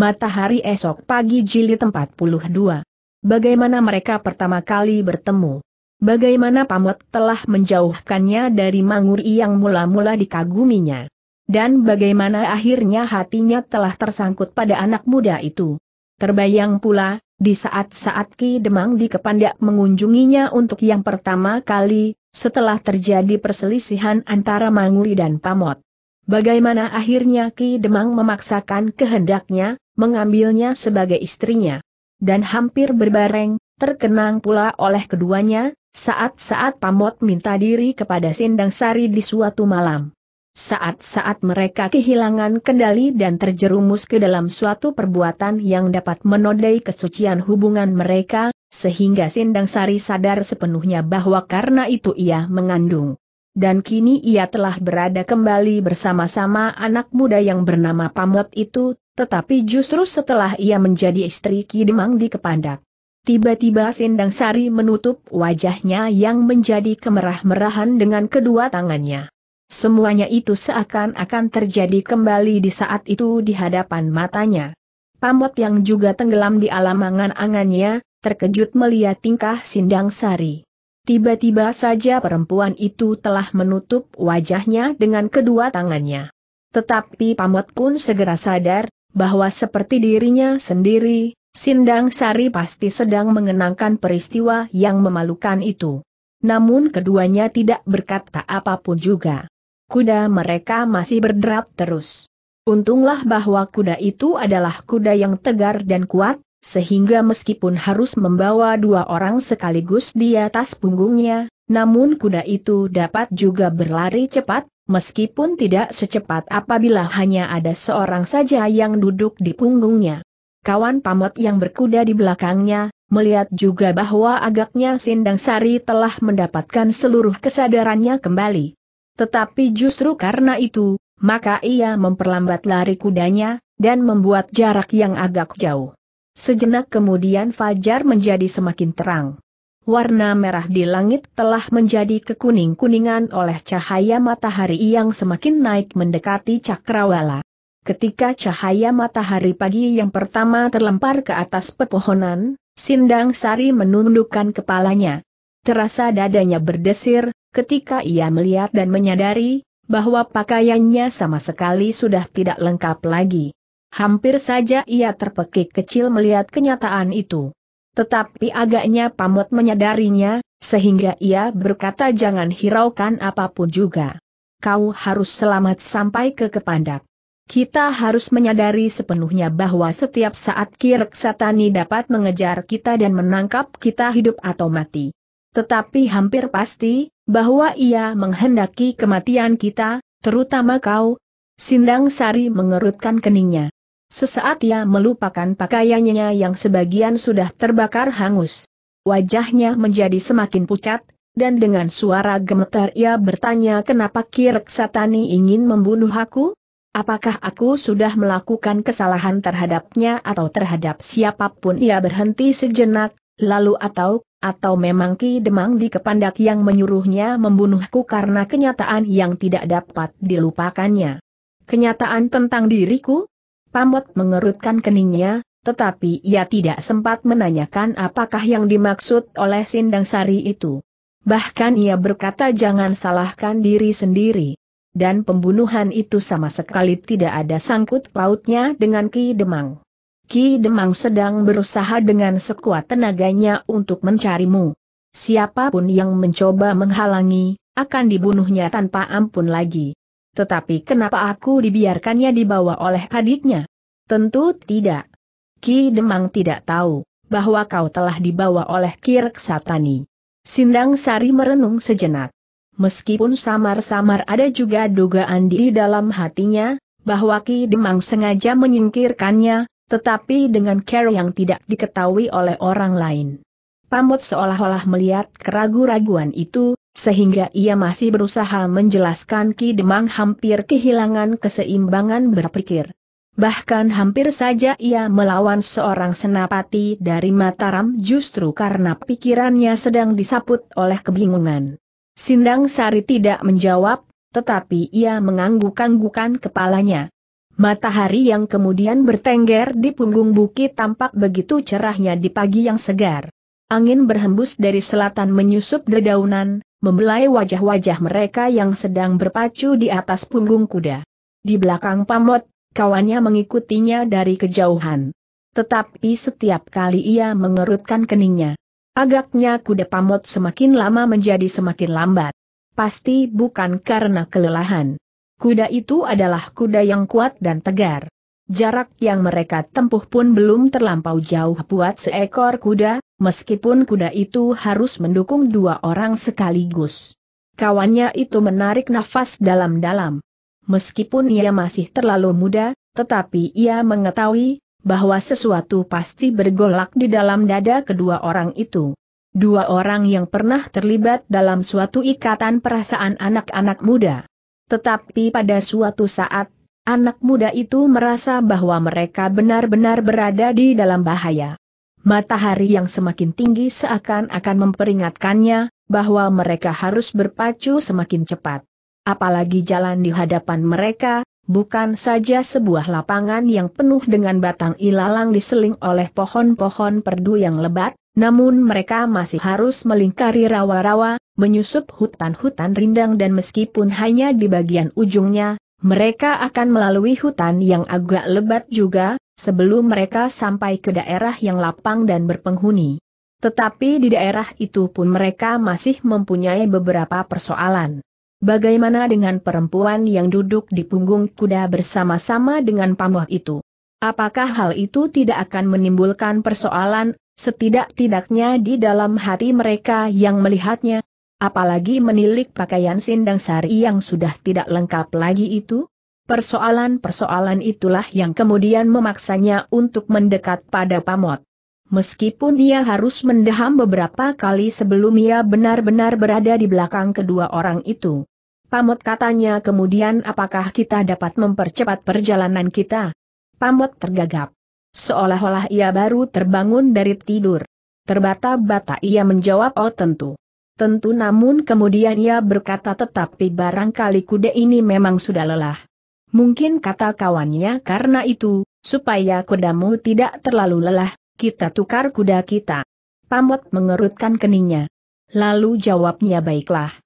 Matahari esok pagi jilid 42. Bagaimana mereka pertama kali bertemu? Bagaimana Pamot telah menjauhkannya dari Manguri yang mula-mula dikaguminya? Dan bagaimana akhirnya hatinya telah tersangkut pada anak muda itu? Terbayang pula, di saat-saat Ki Demang di Kepandak mengunjunginya untuk yang pertama kali, setelah terjadi perselisihan antara Manguri dan Pamot. Bagaimana akhirnya Ki Demang memaksakan kehendaknya, mengambilnya sebagai istrinya. Dan hampir berbareng, terkenang pula oleh keduanya, saat-saat Pamot minta diri kepada Sindang Sari di suatu malam. Saat-saat mereka kehilangan kendali dan terjerumus ke dalam suatu perbuatan yang dapat menodai kesucian hubungan mereka, sehingga Sindang Sari sadar sepenuhnya bahwa karena itu ia mengandung dan kini ia telah berada kembali bersama-sama anak muda yang bernama Pamot itu, tetapi justru setelah ia menjadi istri Ki Demang di Kepandak. Tiba-tiba Sindang Sari menutup wajahnya yang menjadi kemerah-merahan dengan kedua tangannya. Semuanya itu seakan-akan terjadi kembali di saat itu di hadapan matanya. Pamot yang juga tenggelam di alam angan-angannya, terkejut melihat tingkah Sindang Sari. Tiba-tiba saja perempuan itu telah menutup wajahnya dengan kedua tangannya. Tetapi Pamot pun segera sadar, bahwa seperti dirinya sendiri, Sindang Sari pasti sedang mengenangkan peristiwa yang memalukan itu. Namun keduanya tidak berkata apapun juga. Kuda mereka masih berderap terus. Untunglah bahwa kuda itu adalah kuda yang tegar dan kuat, sehingga meskipun harus membawa dua orang sekaligus di atas punggungnya, namun kuda itu dapat juga berlari cepat, meskipun tidak secepat apabila hanya ada seorang saja yang duduk di punggungnya. Kawan pamot yang berkuda di belakangnya, melihat juga bahwa agaknya Sindang Sari telah mendapatkan seluruh kesadarannya kembali. Tetapi justru karena itu, maka ia memperlambat lari kudanya, dan membuat jarak yang agak jauh. Sejenak kemudian fajar menjadi semakin terang. Warna merah di langit telah menjadi kekuning-kuningan oleh cahaya matahari yang semakin naik mendekati cakrawala. Ketika cahaya matahari pagi yang pertama terlempar ke atas pepohonan, Sindang Sari menundukkan kepalanya. Terasa dadanya berdesir, ketika ia melihat dan menyadari, bahwa pakaiannya sama sekali sudah tidak lengkap lagi. Hampir saja ia terpekik kecil melihat kenyataan itu. Tetapi agaknya pamot menyadarinya, sehingga ia berkata jangan hiraukan apapun juga. Kau harus selamat sampai ke Kepandak. Kita harus menyadari sepenuhnya bahwa setiap saat Kirek Satani dapat mengejar kita dan menangkap kita hidup atau mati. Tetapi hampir pasti, bahwa ia menghendaki kematian kita, terutama kau. Sindang Sari mengerutkan keningnya. Sesaat ia melupakan pakaiannya yang sebagian sudah terbakar hangus. Wajahnya menjadi semakin pucat, dan dengan suara gemetar ia bertanya kenapa Kirk Satani ingin membunuh aku? Apakah aku sudah melakukan kesalahan terhadapnya atau terhadap siapapun ia berhenti sejenak, lalu atau, atau memang Ki Demang di Kepandak yang menyuruhnya membunuhku karena kenyataan yang tidak dapat dilupakannya. Kenyataan tentang diriku? Pamot mengerutkan keningnya, tetapi ia tidak sempat menanyakan apakah yang dimaksud oleh Sindang Sari itu. Bahkan ia berkata jangan salahkan diri sendiri. Dan pembunuhan itu sama sekali tidak ada sangkut pautnya dengan Ki Demang. Ki Demang sedang berusaha dengan sekuat tenaganya untuk mencarimu. Siapapun yang mencoba menghalangi, akan dibunuhnya tanpa ampun lagi. Tetapi kenapa aku dibiarkannya dibawa oleh adiknya? Tentu tidak. Ki Demang tidak tahu bahwa kau telah dibawa oleh Kirk Satani. Sindang Sari merenung sejenak. Meskipun samar-samar ada juga dugaan di dalam hatinya, bahwa Ki Demang sengaja menyingkirkannya, tetapi dengan care yang tidak diketahui oleh orang lain. Pamut seolah-olah melihat keraguan raguan itu, sehingga ia masih berusaha menjelaskan Ki Demang hampir kehilangan keseimbangan berpikir. Bahkan hampir saja ia melawan seorang senapati dari Mataram justru karena pikirannya sedang disaput oleh kebingungan. Sindang Sari tidak menjawab, tetapi ia mengangguk-anggukan kepalanya. Matahari yang kemudian bertengger di punggung bukit tampak begitu cerahnya di pagi yang segar. Angin berhembus dari selatan menyusup dedaunan, membelai wajah-wajah mereka yang sedang berpacu di atas punggung kuda. Di belakang pamot, kawannya mengikutinya dari kejauhan. Tetapi setiap kali ia mengerutkan keningnya, agaknya kuda pamot semakin lama menjadi semakin lambat. Pasti bukan karena kelelahan. Kuda itu adalah kuda yang kuat dan tegar. Jarak yang mereka tempuh pun belum terlampau jauh buat seekor kuda, meskipun kuda itu harus mendukung dua orang sekaligus. Kawannya itu menarik nafas dalam-dalam. Meskipun ia masih terlalu muda, tetapi ia mengetahui bahwa sesuatu pasti bergolak di dalam dada kedua orang itu. Dua orang yang pernah terlibat dalam suatu ikatan perasaan anak-anak muda. Tetapi pada suatu saat Anak muda itu merasa bahwa mereka benar-benar berada di dalam bahaya. Matahari yang semakin tinggi seakan-akan memperingatkannya, bahwa mereka harus berpacu semakin cepat. Apalagi jalan di hadapan mereka, bukan saja sebuah lapangan yang penuh dengan batang ilalang diseling oleh pohon-pohon perdu yang lebat, namun mereka masih harus melingkari rawa-rawa, menyusup hutan-hutan rindang dan meskipun hanya di bagian ujungnya, mereka akan melalui hutan yang agak lebat juga, sebelum mereka sampai ke daerah yang lapang dan berpenghuni. Tetapi di daerah itu pun mereka masih mempunyai beberapa persoalan. Bagaimana dengan perempuan yang duduk di punggung kuda bersama-sama dengan pamuh itu? Apakah hal itu tidak akan menimbulkan persoalan, setidak-tidaknya di dalam hati mereka yang melihatnya? Apalagi menilik pakaian Sindang Sari yang sudah tidak lengkap lagi itu? Persoalan-persoalan itulah yang kemudian memaksanya untuk mendekat pada Pamot. Meskipun ia harus mendaham beberapa kali sebelum ia benar-benar berada di belakang kedua orang itu. Pamot katanya kemudian apakah kita dapat mempercepat perjalanan kita? Pamot tergagap. Seolah-olah ia baru terbangun dari tidur. Terbata-bata ia menjawab oh tentu. Tentu namun kemudian ia berkata tetapi barangkali kuda ini memang sudah lelah. Mungkin kata kawannya karena itu, supaya kudamu tidak terlalu lelah, kita tukar kuda kita. Pamot mengerutkan keningnya. Lalu jawabnya baiklah.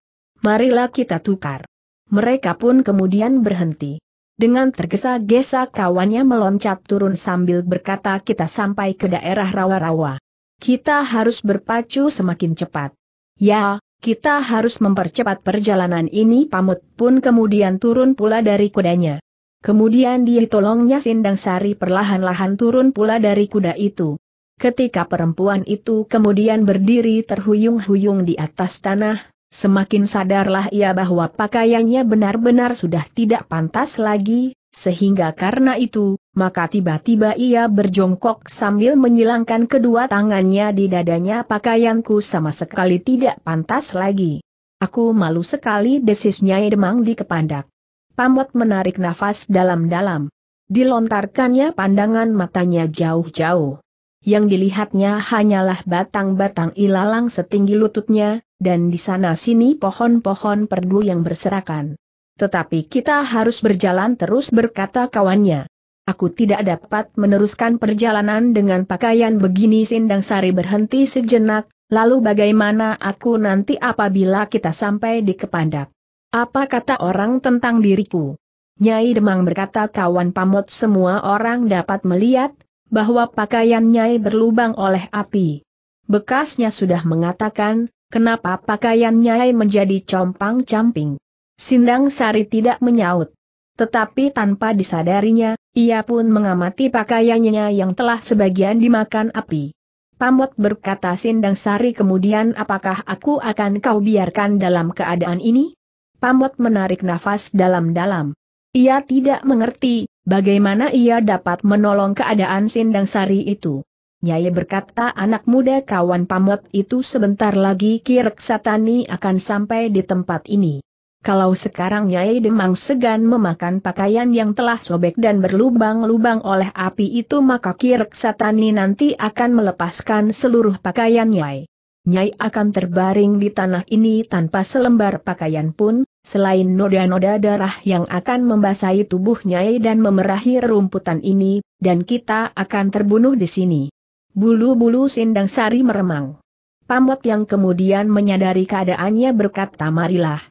Marilah kita tukar. Mereka pun kemudian berhenti. Dengan tergesa-gesa kawannya meloncat turun sambil berkata kita sampai ke daerah rawa-rawa. Kita harus berpacu semakin cepat. Ya, kita harus mempercepat perjalanan ini pamut pun kemudian turun pula dari kudanya. Kemudian dia tolongnya Sindang Sari perlahan-lahan turun pula dari kuda itu. Ketika perempuan itu kemudian berdiri terhuyung-huyung di atas tanah, semakin sadarlah ia bahwa pakaiannya benar-benar sudah tidak pantas lagi, sehingga karena itu, maka tiba-tiba ia berjongkok sambil menyilangkan kedua tangannya di dadanya pakaianku sama sekali tidak pantas lagi. Aku malu sekali desisnya Nyai Demang di kepandak. Pamot menarik nafas dalam-dalam. Dilontarkannya pandangan matanya jauh-jauh. Yang dilihatnya hanyalah batang-batang ilalang setinggi lututnya, dan di sana-sini pohon-pohon perdu yang berserakan. Tetapi kita harus berjalan terus berkata kawannya. Aku tidak dapat meneruskan perjalanan dengan pakaian begini Sindang Sari berhenti sejenak, lalu bagaimana aku nanti apabila kita sampai di Kepandak? Apa kata orang tentang diriku? Nyai Demang berkata kawan pamot semua orang dapat melihat, bahwa pakaian Nyai berlubang oleh api. Bekasnya sudah mengatakan, kenapa pakaian Nyai menjadi compang-camping. Sindang Sari tidak menyaut. Tetapi tanpa disadarinya, ia pun mengamati pakaiannya yang telah sebagian dimakan api. Pamot berkata Sindang Sari kemudian apakah aku akan kau biarkan dalam keadaan ini? Pamot menarik nafas dalam-dalam. Ia tidak mengerti, bagaimana ia dapat menolong keadaan Sindang Sari itu. Nyai berkata anak muda kawan Pamot itu sebentar lagi Kirek Satani akan sampai di tempat ini. Kalau sekarang Nyai Demang segan memakan pakaian yang telah sobek dan berlubang-lubang oleh api itu maka Kirek Satani nanti akan melepaskan seluruh pakaian Nyai. Nyai akan terbaring di tanah ini tanpa selembar pakaian pun, selain noda-noda darah yang akan membasahi tubuh Nyai dan memerahi rumputan ini, dan kita akan terbunuh di sini. Bulu-bulu sindang sari meremang. Pamot yang kemudian menyadari keadaannya berkata marilah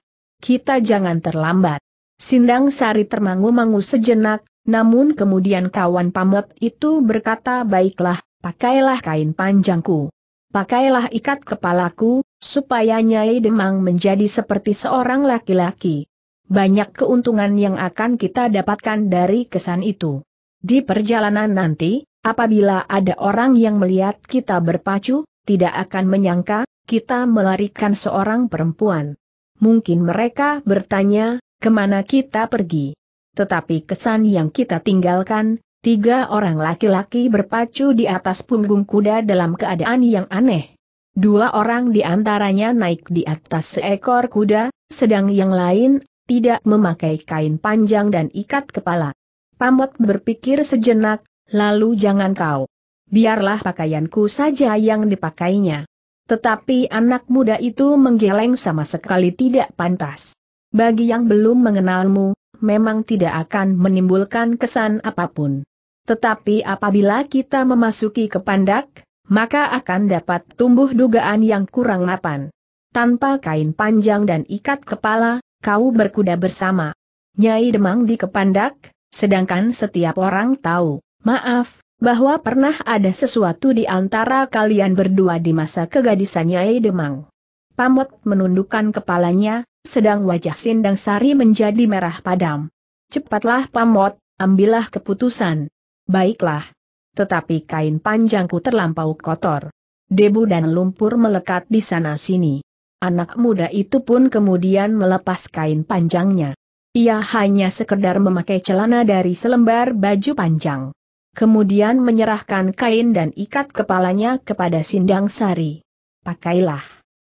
kita jangan terlambat. Sindang Sari termangu-mangu sejenak, namun kemudian kawan pamot itu berkata baiklah, pakailah kain panjangku. Pakailah ikat kepalaku, supaya Nyai Demang menjadi seperti seorang laki-laki. Banyak keuntungan yang akan kita dapatkan dari kesan itu. Di perjalanan nanti, apabila ada orang yang melihat kita berpacu, tidak akan menyangka, kita melarikan seorang perempuan. Mungkin mereka bertanya, kemana kita pergi? Tetapi kesan yang kita tinggalkan, tiga orang laki-laki berpacu di atas punggung kuda dalam keadaan yang aneh. Dua orang di antaranya naik di atas seekor kuda, sedang yang lain tidak memakai kain panjang dan ikat kepala. Pamot berpikir sejenak, lalu jangan kau. Biarlah pakaianku saja yang dipakainya. Tetapi anak muda itu menggeleng sama sekali tidak pantas. Bagi yang belum mengenalmu, memang tidak akan menimbulkan kesan apapun. Tetapi apabila kita memasuki ke pandak, maka akan dapat tumbuh dugaan yang kurang mapan. Tanpa kain panjang dan ikat kepala, kau berkuda bersama. Nyai Demang di Kepandak, sedangkan setiap orang tahu, maaf, bahwa pernah ada sesuatu di antara kalian berdua di masa kegadisannya Yai Demang. Pamot menundukkan kepalanya, sedang wajah Sindang Sari menjadi merah padam. Cepatlah Pamot, ambillah keputusan. Baiklah. Tetapi kain panjangku terlampau kotor. Debu dan lumpur melekat di sana-sini. Anak muda itu pun kemudian melepas kain panjangnya. Ia hanya sekedar memakai celana dari selembar baju panjang kemudian menyerahkan kain dan ikat kepalanya kepada Sindang Sari. Pakailah.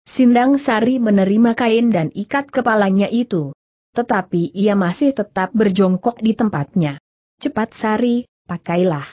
Sindang Sari menerima kain dan ikat kepalanya itu. Tetapi ia masih tetap berjongkok di tempatnya. Cepat Sari, pakailah.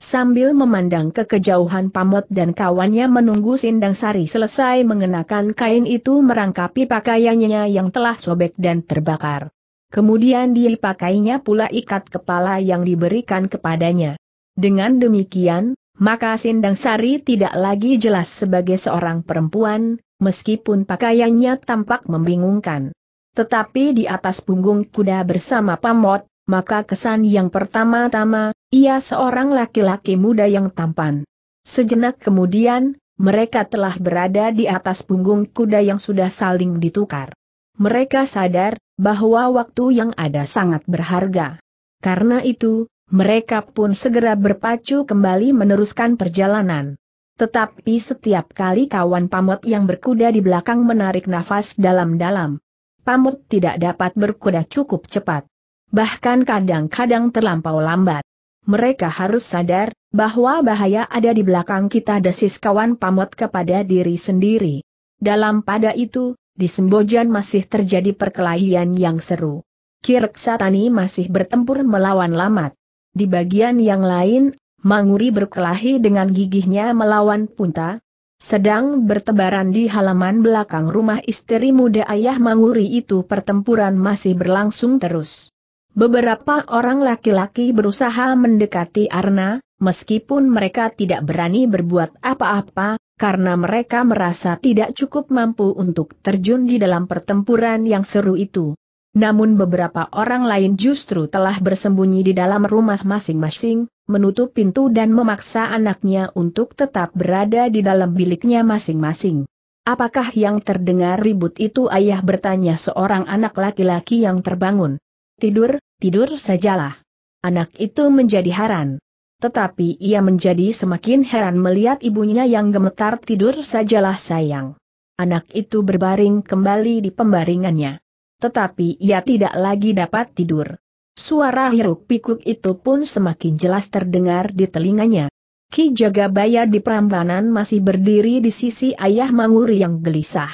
Sambil memandang ke kejauhan Pamot dan kawannya menunggu Sindang Sari selesai mengenakan kain itu merangkapi pakaiannya yang telah sobek dan terbakar. Kemudian dia pakainya pula ikat kepala yang diberikan kepadanya. Dengan demikian, maka Sindang Sari tidak lagi jelas sebagai seorang perempuan, meskipun pakaiannya tampak membingungkan. Tetapi di atas punggung kuda bersama pamot, maka kesan yang pertama-tama, ia seorang laki-laki muda yang tampan. Sejenak kemudian, mereka telah berada di atas punggung kuda yang sudah saling ditukar. Mereka sadar bahwa waktu yang ada sangat berharga. Karena itu, mereka pun segera berpacu kembali meneruskan perjalanan. Tetapi setiap kali kawan Pamut yang berkuda di belakang menarik nafas dalam-dalam. Pamut tidak dapat berkuda cukup cepat. Bahkan kadang-kadang terlampau lambat. Mereka harus sadar, bahwa bahaya ada di belakang kita desis kawan Pamut kepada diri sendiri. Dalam pada itu, di Sembojan masih terjadi perkelahian yang seru. Kirksatani masih bertempur melawan Lamat. Di bagian yang lain, Manguri berkelahi dengan gigihnya melawan Punta, sedang bertebaran di halaman belakang rumah istri muda ayah Manguri itu pertempuran masih berlangsung terus. Beberapa orang laki-laki berusaha mendekati Arna, meskipun mereka tidak berani berbuat apa-apa, karena mereka merasa tidak cukup mampu untuk terjun di dalam pertempuran yang seru itu. Namun beberapa orang lain justru telah bersembunyi di dalam rumah masing-masing, menutup pintu dan memaksa anaknya untuk tetap berada di dalam biliknya masing-masing. Apakah yang terdengar ribut itu ayah bertanya seorang anak laki-laki yang terbangun. Tidur, tidur sajalah. Anak itu menjadi heran. Tetapi ia menjadi semakin heran melihat ibunya yang gemetar tidur sajalah sayang. Anak itu berbaring kembali di pembaringannya tetapi ia tidak lagi dapat tidur. Suara hiruk-pikuk itu pun semakin jelas terdengar di telinganya. Ki Jagabaya di Prambanan masih berdiri di sisi ayah Manguri yang gelisah.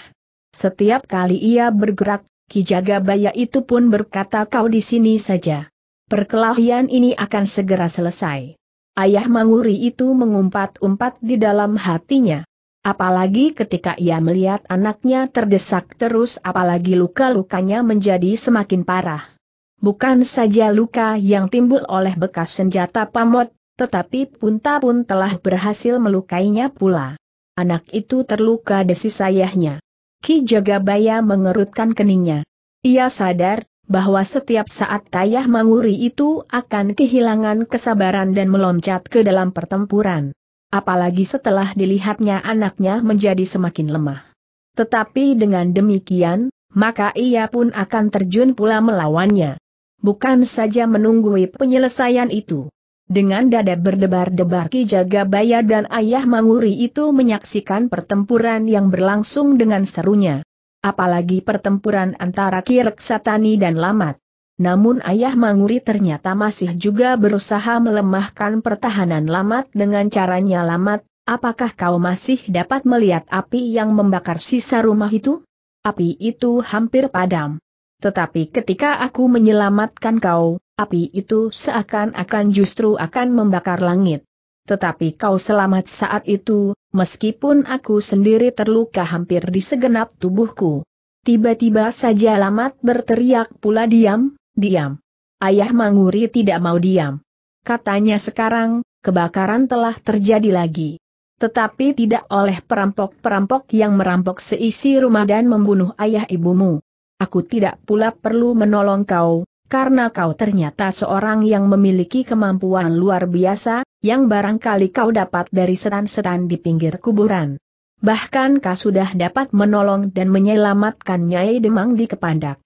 Setiap kali ia bergerak, Ki Jagabaya itu pun berkata kau di sini saja. Perkelahian ini akan segera selesai. Ayah Manguri itu mengumpat-umpat di dalam hatinya apalagi ketika ia melihat anaknya terdesak terus apalagi luka-lukanya menjadi semakin parah. Bukan saja luka yang timbul oleh bekas senjata pamot, tetapi punta pun telah berhasil melukainya pula. Anak itu terluka desis ayahnya. Ki Jagabaya mengerutkan keningnya. Ia sadar bahwa setiap saat tayah manguri itu akan kehilangan kesabaran dan meloncat ke dalam pertempuran apalagi setelah dilihatnya anaknya menjadi semakin lemah. Tetapi dengan demikian, maka ia pun akan terjun pula melawannya. Bukan saja menunggu penyelesaian itu. Dengan dada berdebar-debar Ki Jagabaya dan Ayah Manguri itu menyaksikan pertempuran yang berlangsung dengan serunya. Apalagi pertempuran antara Ki Reksatani dan Lamat. Namun ayah Manguri ternyata masih juga berusaha melemahkan pertahanan Lamat dengan caranya Lamat, apakah kau masih dapat melihat api yang membakar sisa rumah itu? Api itu hampir padam. Tetapi ketika aku menyelamatkan kau, api itu seakan-akan justru akan membakar langit. Tetapi kau selamat saat itu, meskipun aku sendiri terluka hampir di segenap tubuhku. Tiba-tiba saja Lamat berteriak pula diam, Diam. Ayah Manguri tidak mau diam. Katanya sekarang, kebakaran telah terjadi lagi. Tetapi tidak oleh perampok-perampok yang merampok seisi rumah dan membunuh ayah ibumu. Aku tidak pula perlu menolong kau, karena kau ternyata seorang yang memiliki kemampuan luar biasa, yang barangkali kau dapat dari setan-setan di pinggir kuburan. Bahkan kau sudah dapat menolong dan menyelamatkan Nyai Demang di Kepandak.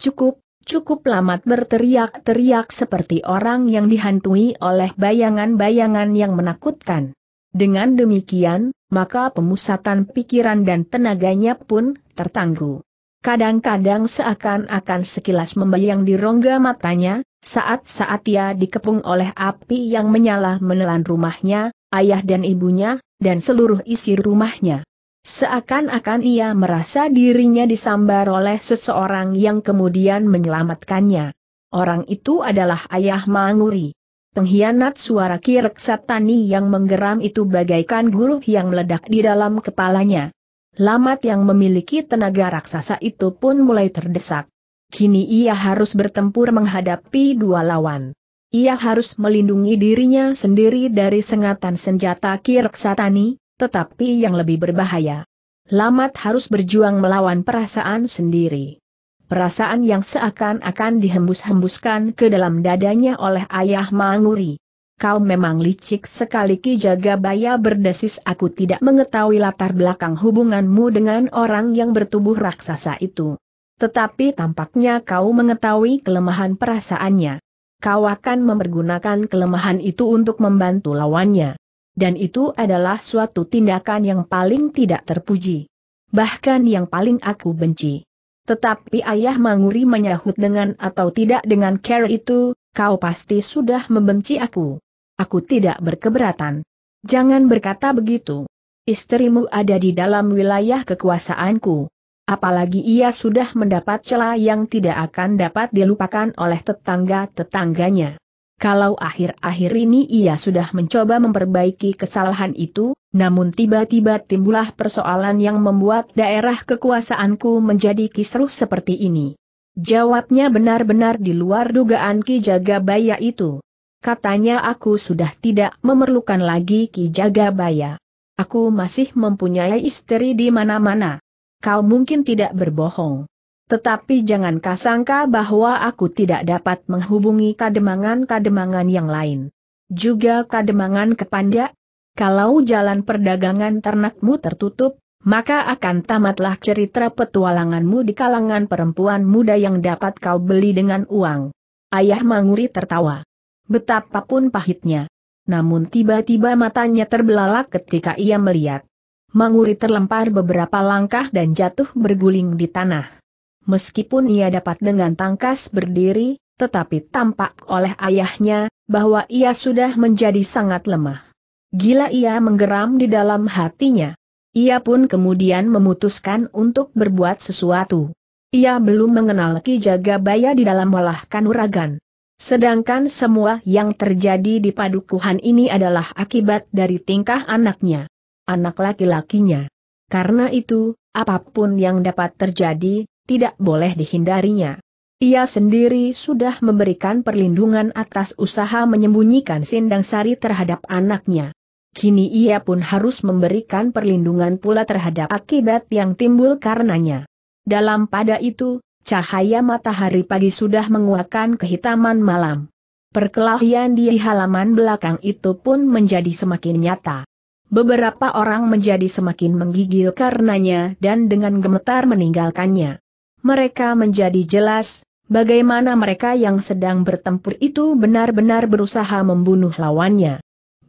Cukup, Cukup lama berteriak-teriak seperti orang yang dihantui oleh bayangan-bayangan yang menakutkan. Dengan demikian, maka pemusatan pikiran dan tenaganya pun tertangguh. Kadang-kadang seakan-akan sekilas membayang di rongga matanya, saat-saat ia dikepung oleh api yang menyala menelan rumahnya, ayah dan ibunya, dan seluruh isi rumahnya. Seakan-akan ia merasa dirinya disambar oleh seseorang yang kemudian menyelamatkannya. Orang itu adalah ayah Manguri. Pengkhianat suara kirek satani yang menggeram itu bagaikan guru yang meledak di dalam kepalanya. Lamat yang memiliki tenaga raksasa itu pun mulai terdesak. Kini ia harus bertempur menghadapi dua lawan. Ia harus melindungi dirinya sendiri dari sengatan senjata kirek satani, tetapi yang lebih berbahaya. Lamat harus berjuang melawan perasaan sendiri. Perasaan yang seakan-akan dihembus-hembuskan ke dalam dadanya oleh ayah Manguri. Kau memang licik sekali Ki Jaga Baya berdesis aku tidak mengetahui latar belakang hubunganmu dengan orang yang bertubuh raksasa itu. Tetapi tampaknya kau mengetahui kelemahan perasaannya kau akan mempergunakan kelemahan itu untuk membantu lawannya dan itu adalah suatu tindakan yang paling tidak terpuji. Bahkan yang paling aku benci. Tetapi ayah Manguri menyahut dengan atau tidak dengan care itu, kau pasti sudah membenci aku. Aku tidak berkeberatan. Jangan berkata begitu. Istrimu ada di dalam wilayah kekuasaanku. Apalagi ia sudah mendapat celah yang tidak akan dapat dilupakan oleh tetangga-tetangganya. Kalau akhir-akhir ini ia sudah mencoba memperbaiki kesalahan itu, namun tiba-tiba timbulah persoalan yang membuat daerah kekuasaanku menjadi kisruh seperti ini. Jawabnya benar-benar di luar dugaan Ki Jagabaya itu. Katanya aku sudah tidak memerlukan lagi Ki Jagabaya. Aku masih mempunyai istri di mana-mana. Kau mungkin tidak berbohong. Tetapi jangan kasangka bahwa aku tidak dapat menghubungi kademangan-kademangan yang lain. Juga kademangan kepanda. Kalau jalan perdagangan ternakmu tertutup, maka akan tamatlah cerita petualanganmu di kalangan perempuan muda yang dapat kau beli dengan uang. Ayah Manguri tertawa. Betapapun pahitnya. Namun tiba-tiba matanya terbelalak ketika ia melihat. Manguri terlempar beberapa langkah dan jatuh berguling di tanah meskipun ia dapat dengan tangkas berdiri, tetapi tampak oleh ayahnya, bahwa ia sudah menjadi sangat lemah. Gila ia menggeram di dalam hatinya. Ia pun kemudian memutuskan untuk berbuat sesuatu. Ia belum mengenal Ki Jagabaya di dalam olah kanuragan. Sedangkan semua yang terjadi di padukuhan ini adalah akibat dari tingkah anaknya. Anak laki-lakinya. Karena itu, apapun yang dapat terjadi, tidak boleh dihindarinya. Ia sendiri sudah memberikan perlindungan atas usaha menyembunyikan Sindang Sari terhadap anaknya. Kini ia pun harus memberikan perlindungan pula terhadap akibat yang timbul karenanya. Dalam pada itu, cahaya matahari pagi sudah menguakkan kehitaman malam. Perkelahian di halaman belakang itu pun menjadi semakin nyata. Beberapa orang menjadi semakin menggigil karenanya dan dengan gemetar meninggalkannya mereka menjadi jelas, bagaimana mereka yang sedang bertempur itu benar-benar berusaha membunuh lawannya.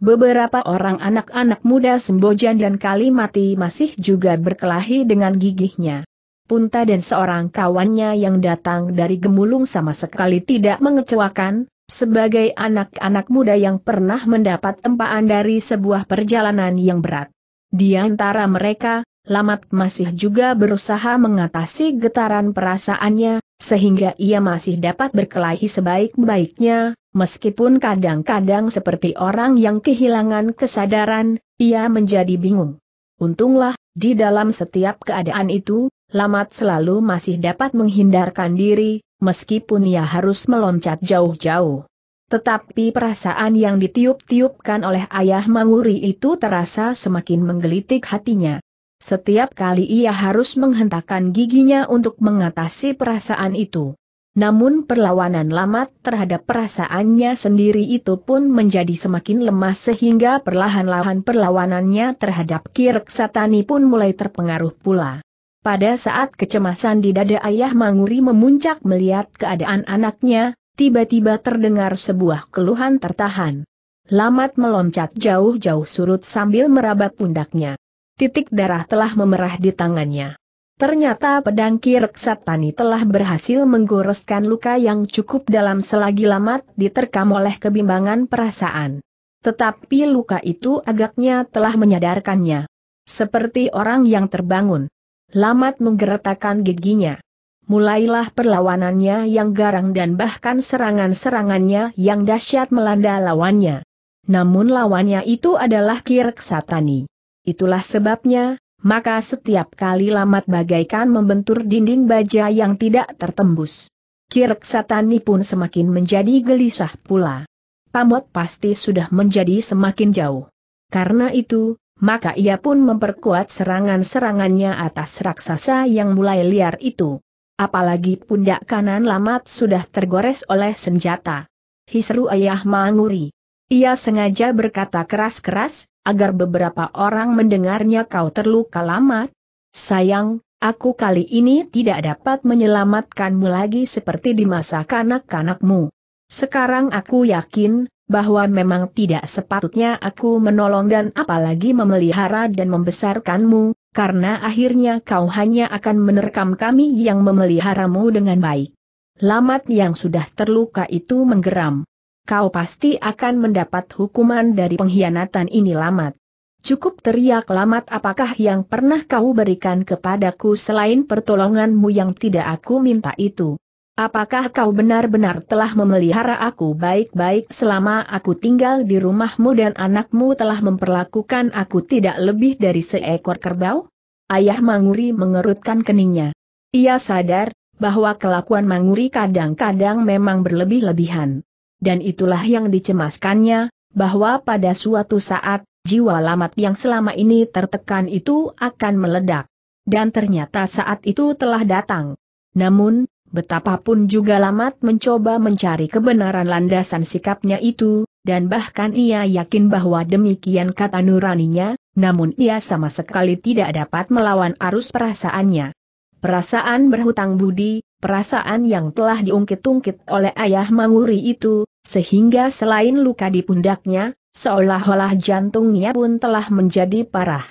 Beberapa orang anak-anak muda Sembojan dan Kalimati masih juga berkelahi dengan gigihnya. Punta dan seorang kawannya yang datang dari Gemulung sama sekali tidak mengecewakan, sebagai anak-anak muda yang pernah mendapat tempaan dari sebuah perjalanan yang berat. Di antara mereka, Lamat masih juga berusaha mengatasi getaran perasaannya, sehingga ia masih dapat berkelahi sebaik-baiknya, meskipun kadang-kadang seperti orang yang kehilangan kesadaran, ia menjadi bingung. Untunglah, di dalam setiap keadaan itu, Lamat selalu masih dapat menghindarkan diri, meskipun ia harus meloncat jauh-jauh. Tetapi perasaan yang ditiup-tiupkan oleh ayah Manguri itu terasa semakin menggelitik hatinya. Setiap kali ia harus menghentakkan giginya untuk mengatasi perasaan itu. Namun perlawanan Lamat terhadap perasaannya sendiri itu pun menjadi semakin lemah sehingga perlahan-lahan perlawanannya terhadap Kirk Satani pun mulai terpengaruh pula. Pada saat kecemasan di dada ayah Manguri memuncak melihat keadaan anaknya, tiba-tiba terdengar sebuah keluhan tertahan. Lamat meloncat jauh-jauh surut sambil meraba pundaknya titik darah telah memerah di tangannya. Ternyata pedang Kirek Satani telah berhasil menggoreskan luka yang cukup dalam selagi lamat diterkam oleh kebimbangan perasaan. Tetapi luka itu agaknya telah menyadarkannya. Seperti orang yang terbangun. Lamat menggeretakkan giginya. Mulailah perlawanannya yang garang dan bahkan serangan-serangannya yang dahsyat melanda lawannya. Namun lawannya itu adalah Kirek Satani. Itulah sebabnya, maka setiap kali Lamat bagaikan membentur dinding baja yang tidak tertembus. Kirk Satani pun semakin menjadi gelisah pula. Pamot pasti sudah menjadi semakin jauh. Karena itu, maka ia pun memperkuat serangan-serangannya atas raksasa yang mulai liar itu. Apalagi pundak kanan Lamat sudah tergores oleh senjata. Hisru ayah manguri. Ia sengaja berkata keras-keras, agar beberapa orang mendengarnya kau terluka lama. Sayang, aku kali ini tidak dapat menyelamatkanmu lagi seperti di masa kanak-kanakmu. Sekarang aku yakin, bahwa memang tidak sepatutnya aku menolong dan apalagi memelihara dan membesarkanmu, karena akhirnya kau hanya akan menerkam kami yang memeliharamu dengan baik. Lamat yang sudah terluka itu menggeram kau pasti akan mendapat hukuman dari pengkhianatan ini Lamat. Cukup teriak Lamat apakah yang pernah kau berikan kepadaku selain pertolonganmu yang tidak aku minta itu. Apakah kau benar-benar telah memelihara aku baik-baik selama aku tinggal di rumahmu dan anakmu telah memperlakukan aku tidak lebih dari seekor kerbau? Ayah Manguri mengerutkan keningnya. Ia sadar, bahwa kelakuan Manguri kadang-kadang memang berlebih-lebihan dan itulah yang dicemaskannya, bahwa pada suatu saat, jiwa lamat yang selama ini tertekan itu akan meledak. Dan ternyata saat itu telah datang. Namun, betapapun juga lamat mencoba mencari kebenaran landasan sikapnya itu, dan bahkan ia yakin bahwa demikian kata nuraninya, namun ia sama sekali tidak dapat melawan arus perasaannya. Perasaan berhutang budi, perasaan yang telah diungkit-ungkit oleh ayah Manguri itu, sehingga selain luka di pundaknya, seolah-olah jantungnya pun telah menjadi parah.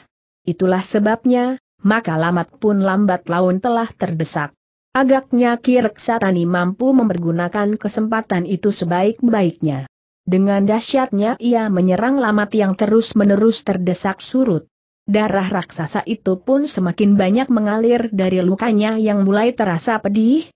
Itulah sebabnya, maka lamat pun lambat laun telah terdesak. Agaknya Tani mampu mempergunakan kesempatan itu sebaik-baiknya. Dengan dahsyatnya ia menyerang lamat yang terus-menerus terdesak surut. Darah raksasa itu pun semakin banyak mengalir dari lukanya yang mulai terasa pedih,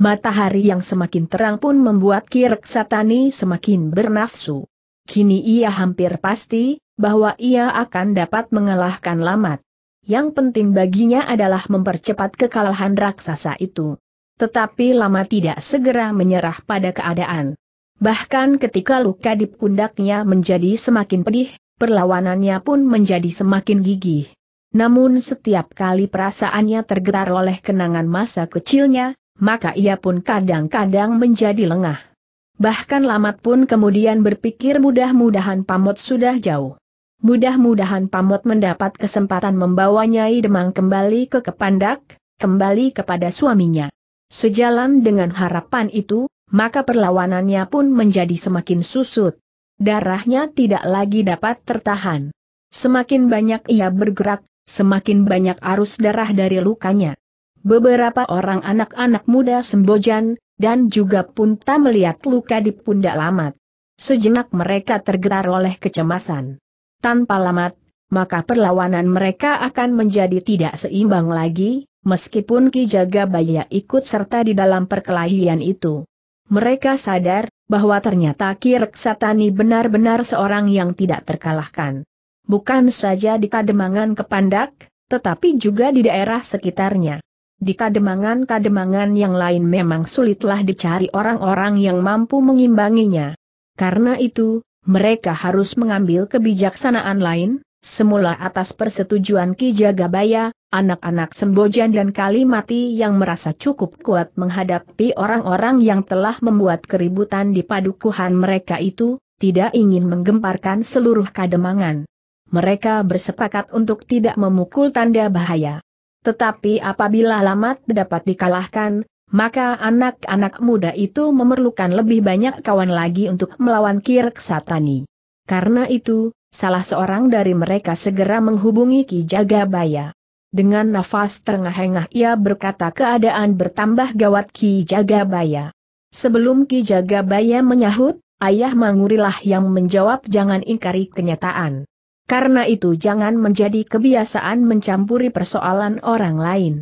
Matahari yang semakin terang pun membuat Kirk Satani semakin bernafsu. Kini ia hampir pasti, bahwa ia akan dapat mengalahkan Lamat. Yang penting baginya adalah mempercepat kekalahan raksasa itu. Tetapi Lamat tidak segera menyerah pada keadaan. Bahkan ketika luka di pundaknya menjadi semakin pedih, perlawanannya pun menjadi semakin gigih. Namun setiap kali perasaannya tergerar oleh kenangan masa kecilnya, maka ia pun kadang-kadang menjadi lengah. Bahkan Lamat pun kemudian berpikir mudah-mudahan pamot sudah jauh. Mudah-mudahan pamot mendapat kesempatan membawa Nyai Demang kembali ke Kepandak, kembali kepada suaminya. Sejalan dengan harapan itu, maka perlawanannya pun menjadi semakin susut. Darahnya tidak lagi dapat tertahan. Semakin banyak ia bergerak, semakin banyak arus darah dari lukanya. Beberapa orang anak-anak muda sembojan, dan juga pun tak melihat luka di pundak Lamat. Sejenak mereka tergetar oleh kecemasan. Tanpa Lamat, maka perlawanan mereka akan menjadi tidak seimbang lagi, meskipun Ki Jagabaya ikut serta di dalam perkelahian itu. Mereka sadar bahwa ternyata Ki Reksatani benar-benar seorang yang tidak terkalahkan. Bukan saja di Kademangan Kepandak, tetapi juga di daerah sekitarnya. Di kademangan-kademangan yang lain memang sulitlah dicari orang-orang yang mampu mengimbanginya. Karena itu, mereka harus mengambil kebijaksanaan lain, semula atas persetujuan Ki Jagabaya, anak-anak Sembojan dan Kalimati yang merasa cukup kuat menghadapi orang-orang yang telah membuat keributan di padukuhan mereka itu, tidak ingin menggemparkan seluruh kademangan. Mereka bersepakat untuk tidak memukul tanda bahaya. Tetapi apabila Lamat dapat dikalahkan, maka anak-anak muda itu memerlukan lebih banyak kawan lagi untuk melawan Kirksatani. Karena itu, salah seorang dari mereka segera menghubungi Ki Jagabaya. Dengan nafas terengah-engah ia berkata keadaan bertambah gawat Ki Jagabaya. Sebelum Ki Jagabaya menyahut, ayah Mangurilah yang menjawab jangan ingkari kenyataan. Karena itu jangan menjadi kebiasaan mencampuri persoalan orang lain.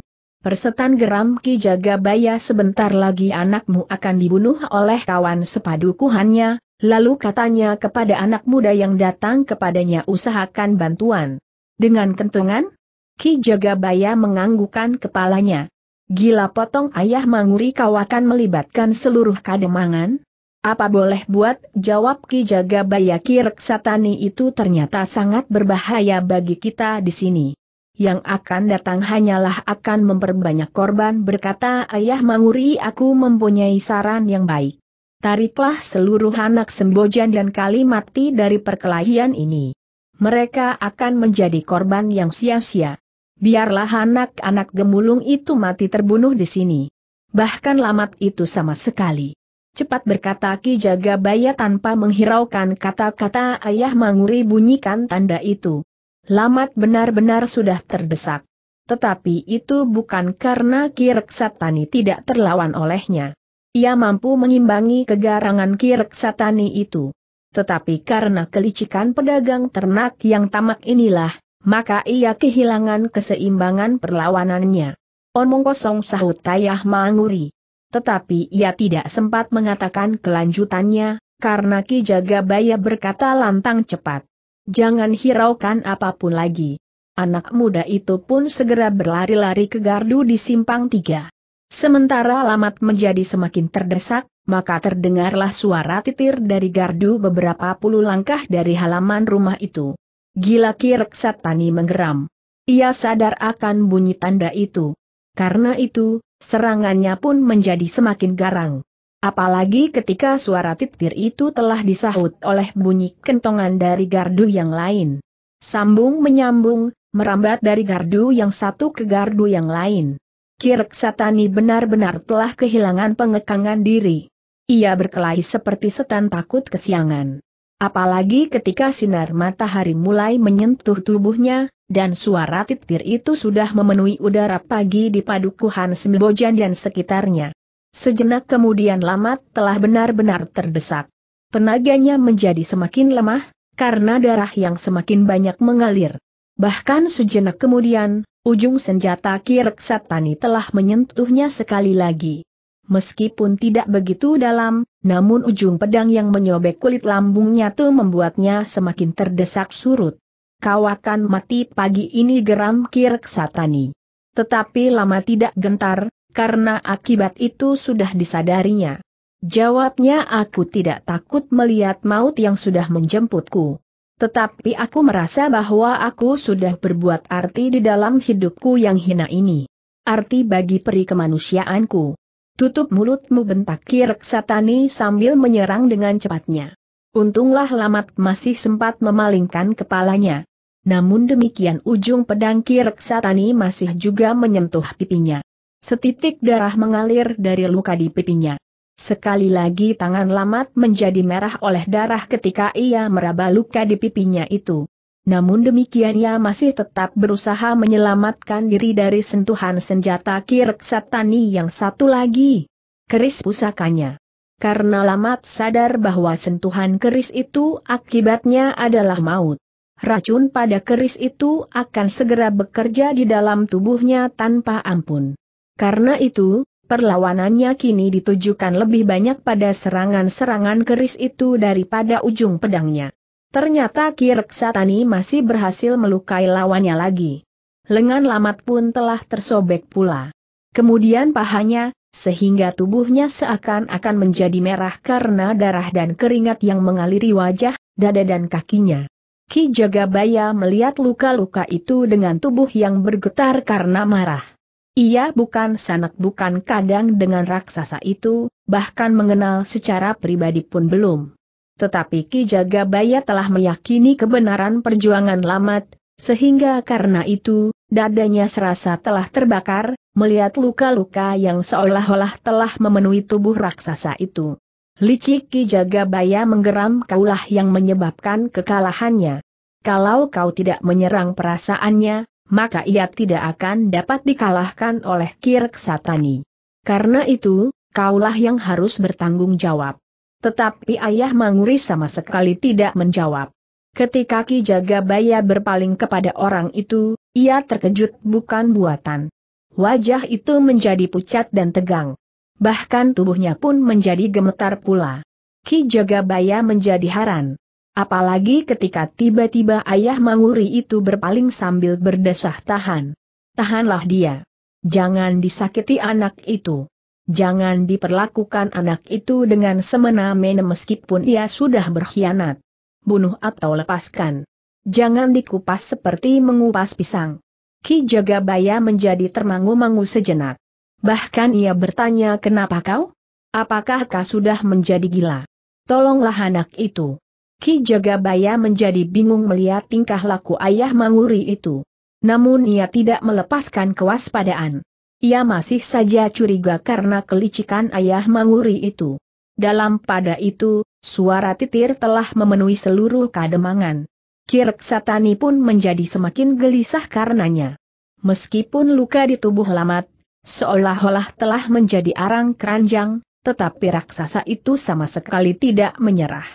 Persetan geram Ki Jagabaya sebentar lagi anakmu akan dibunuh oleh kawan sepadukuhannya, lalu katanya kepada anak muda yang datang kepadanya usahakan bantuan. Dengan kentungan, Ki Jagabaya menganggukan kepalanya. Gila potong ayah Manguri kau akan melibatkan seluruh kademangan? Apa boleh buat, jawab Ki Jaga Bayaki Reksatani itu ternyata sangat berbahaya bagi kita di sini. Yang akan datang hanyalah akan memperbanyak korban berkata Ayah Manguri aku mempunyai saran yang baik. Tariklah seluruh anak Sembojan dan kali mati dari perkelahian ini. Mereka akan menjadi korban yang sia-sia. Biarlah anak-anak gemulung itu mati terbunuh di sini. Bahkan lamat itu sama sekali Cepat berkata Ki Jaga Baya tanpa menghiraukan kata-kata ayah Manguri bunyikan tanda itu. Lamat benar-benar sudah terdesak. Tetapi itu bukan karena Ki Reksatani tidak terlawan olehnya. Ia mampu mengimbangi kegarangan Ki Reksatani itu. Tetapi karena kelicikan pedagang ternak yang tamak inilah, maka ia kehilangan keseimbangan perlawanannya. Omong kosong sahut Ayah Manguri. Tetapi ia tidak sempat mengatakan kelanjutannya, karena Ki Jagabaya berkata lantang cepat. Jangan hiraukan apapun lagi. Anak muda itu pun segera berlari-lari ke gardu di simpang tiga. Sementara Lamat menjadi semakin terdesak, maka terdengarlah suara titir dari gardu beberapa puluh langkah dari halaman rumah itu. Gila kirek satani menggeram. Ia sadar akan bunyi tanda itu. Karena itu, serangannya pun menjadi semakin garang. Apalagi ketika suara titir itu telah disahut oleh bunyi kentongan dari gardu yang lain. Sambung menyambung, merambat dari gardu yang satu ke gardu yang lain. Kirk Satani benar-benar telah kehilangan pengekangan diri. Ia berkelahi seperti setan takut kesiangan. Apalagi ketika sinar matahari mulai menyentuh tubuhnya, dan suara titir itu sudah memenuhi udara pagi di padukuhan Sembojan dan sekitarnya. Sejenak kemudian Lamat telah benar-benar terdesak. Penaganya menjadi semakin lemah, karena darah yang semakin banyak mengalir. Bahkan sejenak kemudian, ujung senjata kirek Satani telah menyentuhnya sekali lagi. Meskipun tidak begitu dalam, namun ujung pedang yang menyobek kulit lambungnya tuh membuatnya semakin terdesak surut kau akan mati pagi ini geram Kirk Satani. Tetapi lama tidak gentar, karena akibat itu sudah disadarinya. Jawabnya aku tidak takut melihat maut yang sudah menjemputku. Tetapi aku merasa bahwa aku sudah berbuat arti di dalam hidupku yang hina ini. Arti bagi peri kemanusiaanku. Tutup mulutmu bentak Kirk Satani sambil menyerang dengan cepatnya. Untunglah Lamat masih sempat memalingkan kepalanya. Namun demikian ujung pedang Kireksatani masih juga menyentuh pipinya. Setitik darah mengalir dari luka di pipinya. Sekali lagi tangan Lamat menjadi merah oleh darah ketika ia meraba luka di pipinya itu. Namun demikian ia masih tetap berusaha menyelamatkan diri dari sentuhan senjata Kireksatani yang satu lagi. Keris pusakanya. Karena Lamat sadar bahwa sentuhan keris itu akibatnya adalah maut racun pada keris itu akan segera bekerja di dalam tubuhnya tanpa ampun. Karena itu, perlawanannya kini ditujukan lebih banyak pada serangan-serangan keris itu daripada ujung pedangnya. Ternyata Kirek Satani masih berhasil melukai lawannya lagi. Lengan lamat pun telah tersobek pula. Kemudian pahanya, sehingga tubuhnya seakan-akan menjadi merah karena darah dan keringat yang mengaliri wajah, dada dan kakinya. Ki Jagabaya melihat luka-luka itu dengan tubuh yang bergetar karena marah. Ia bukan sanak bukan kadang dengan raksasa itu, bahkan mengenal secara pribadi pun belum. Tetapi Ki Jagabaya telah meyakini kebenaran perjuangan Lamat, sehingga karena itu, dadanya serasa telah terbakar, melihat luka-luka yang seolah-olah telah memenuhi tubuh raksasa itu. Licik Ki Jagabaya menggeram kaulah yang menyebabkan kekalahannya. Kalau kau tidak menyerang perasaannya, maka ia tidak akan dapat dikalahkan oleh Kirksatani. Karena itu, kaulah yang harus bertanggung jawab. Tetapi ayah Manguri sama sekali tidak menjawab. Ketika Ki Jagabaya berpaling kepada orang itu, ia terkejut bukan buatan. Wajah itu menjadi pucat dan tegang bahkan tubuhnya pun menjadi gemetar pula. Ki Jagabaya menjadi haran. Apalagi ketika tiba-tiba ayah Manguri itu berpaling sambil berdesah tahan. Tahanlah dia. Jangan disakiti anak itu. Jangan diperlakukan anak itu dengan semena-mena meskipun ia sudah berkhianat. Bunuh atau lepaskan. Jangan dikupas seperti mengupas pisang. Ki Jagabaya menjadi termangu-mangu sejenak. Bahkan ia bertanya kenapa kau? Apakah kau sudah menjadi gila? Tolonglah anak itu. Ki Jagabaya menjadi bingung melihat tingkah laku ayah Manguri itu. Namun ia tidak melepaskan kewaspadaan. Ia masih saja curiga karena kelicikan ayah Manguri itu. Dalam pada itu, suara titir telah memenuhi seluruh kademangan. Kirk Satani pun menjadi semakin gelisah karenanya. Meskipun luka di tubuh Lamat, seolah-olah telah menjadi arang keranjang, tetapi raksasa itu sama sekali tidak menyerah.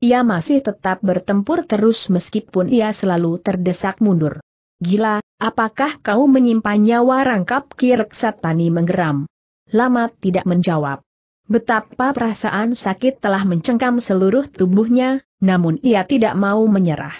Ia masih tetap bertempur terus meskipun ia selalu terdesak mundur. Gila, apakah kau menyimpan nyawa rangkap kirek tani menggeram? Lama tidak menjawab. Betapa perasaan sakit telah mencengkam seluruh tubuhnya, namun ia tidak mau menyerah.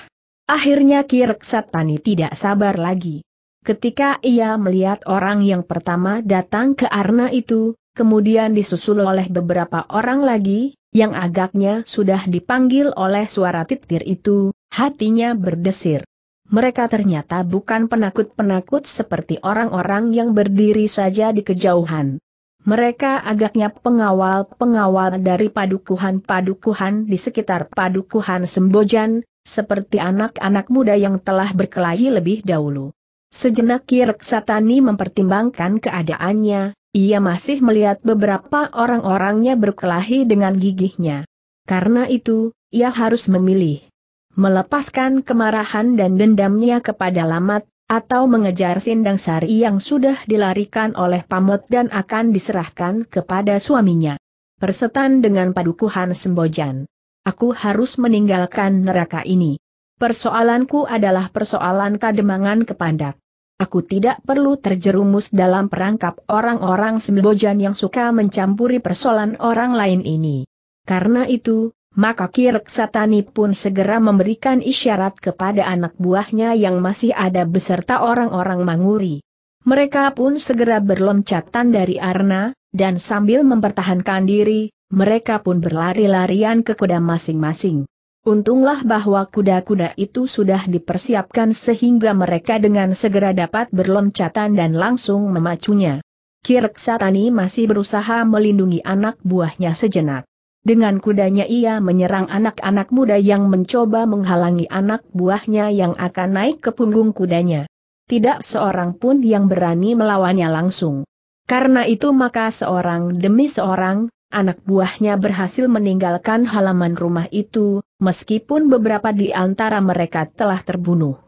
Akhirnya kirek tani tidak sabar lagi. Ketika ia melihat orang yang pertama datang ke arna itu, kemudian disusul oleh beberapa orang lagi, yang agaknya sudah dipanggil oleh suara titir itu, hatinya berdesir. Mereka ternyata bukan penakut-penakut seperti orang-orang yang berdiri saja di kejauhan. Mereka agaknya pengawal-pengawal dari padukuhan-padukuhan di sekitar padukuhan Sembojan, seperti anak-anak muda yang telah berkelahi lebih dahulu. Sejenak Kirk mempertimbangkan keadaannya, ia masih melihat beberapa orang-orangnya berkelahi dengan gigihnya. Karena itu, ia harus memilih. Melepaskan kemarahan dan dendamnya kepada Lamat, atau mengejar Sindang Sari yang sudah dilarikan oleh Pamot dan akan diserahkan kepada suaminya. Persetan dengan padukuhan Sembojan. Aku harus meninggalkan neraka ini. Persoalanku adalah persoalan kademangan kepandak. Aku tidak perlu terjerumus dalam perangkap orang-orang sembojan yang suka mencampuri persoalan orang lain ini. Karena itu, maka Kirk Satani pun segera memberikan isyarat kepada anak buahnya yang masih ada beserta orang-orang Manguri. Mereka pun segera berloncatan dari Arna, dan sambil mempertahankan diri, mereka pun berlari-larian ke kuda masing-masing. Untunglah bahwa kuda-kuda itu sudah dipersiapkan sehingga mereka dengan segera dapat berloncatan dan langsung memacunya. Kirk Satani masih berusaha melindungi anak buahnya sejenak. Dengan kudanya ia menyerang anak-anak muda yang mencoba menghalangi anak buahnya yang akan naik ke punggung kudanya. Tidak seorang pun yang berani melawannya langsung. Karena itu maka seorang demi seorang, anak buahnya berhasil meninggalkan halaman rumah itu, meskipun beberapa di antara mereka telah terbunuh.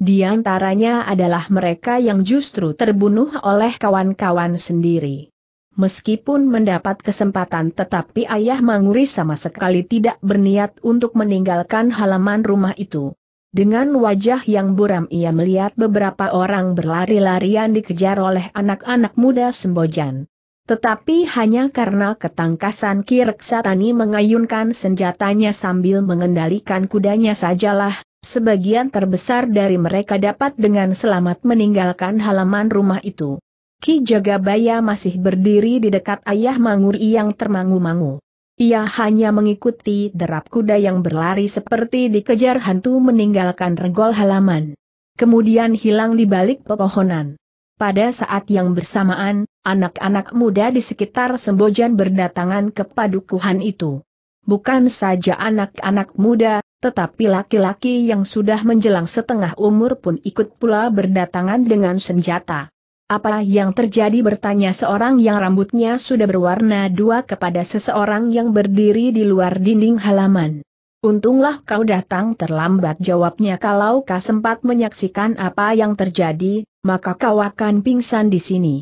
Di antaranya adalah mereka yang justru terbunuh oleh kawan-kawan sendiri. Meskipun mendapat kesempatan tetapi ayah Manguri sama sekali tidak berniat untuk meninggalkan halaman rumah itu. Dengan wajah yang buram ia melihat beberapa orang berlari-larian dikejar oleh anak-anak muda Sembojan. Tetapi hanya karena ketangkasan Kireksatani mengayunkan senjatanya sambil mengendalikan kudanya sajalah, sebagian terbesar dari mereka dapat dengan selamat meninggalkan halaman rumah itu. Ki Jagabaya masih berdiri di dekat ayah Manguri yang termangu-mangu. Ia hanya mengikuti derap kuda yang berlari seperti dikejar hantu meninggalkan regol halaman. Kemudian hilang di balik pepohonan. Pada saat yang bersamaan, anak-anak muda di sekitar Sembojan berdatangan ke padukuhan itu. Bukan saja anak-anak muda, tetapi laki-laki yang sudah menjelang setengah umur pun ikut pula berdatangan dengan senjata. Apa yang terjadi bertanya seorang yang rambutnya sudah berwarna dua kepada seseorang yang berdiri di luar dinding halaman. Untunglah kau datang terlambat jawabnya kalau kau sempat menyaksikan apa yang terjadi, maka kau akan pingsan di sini.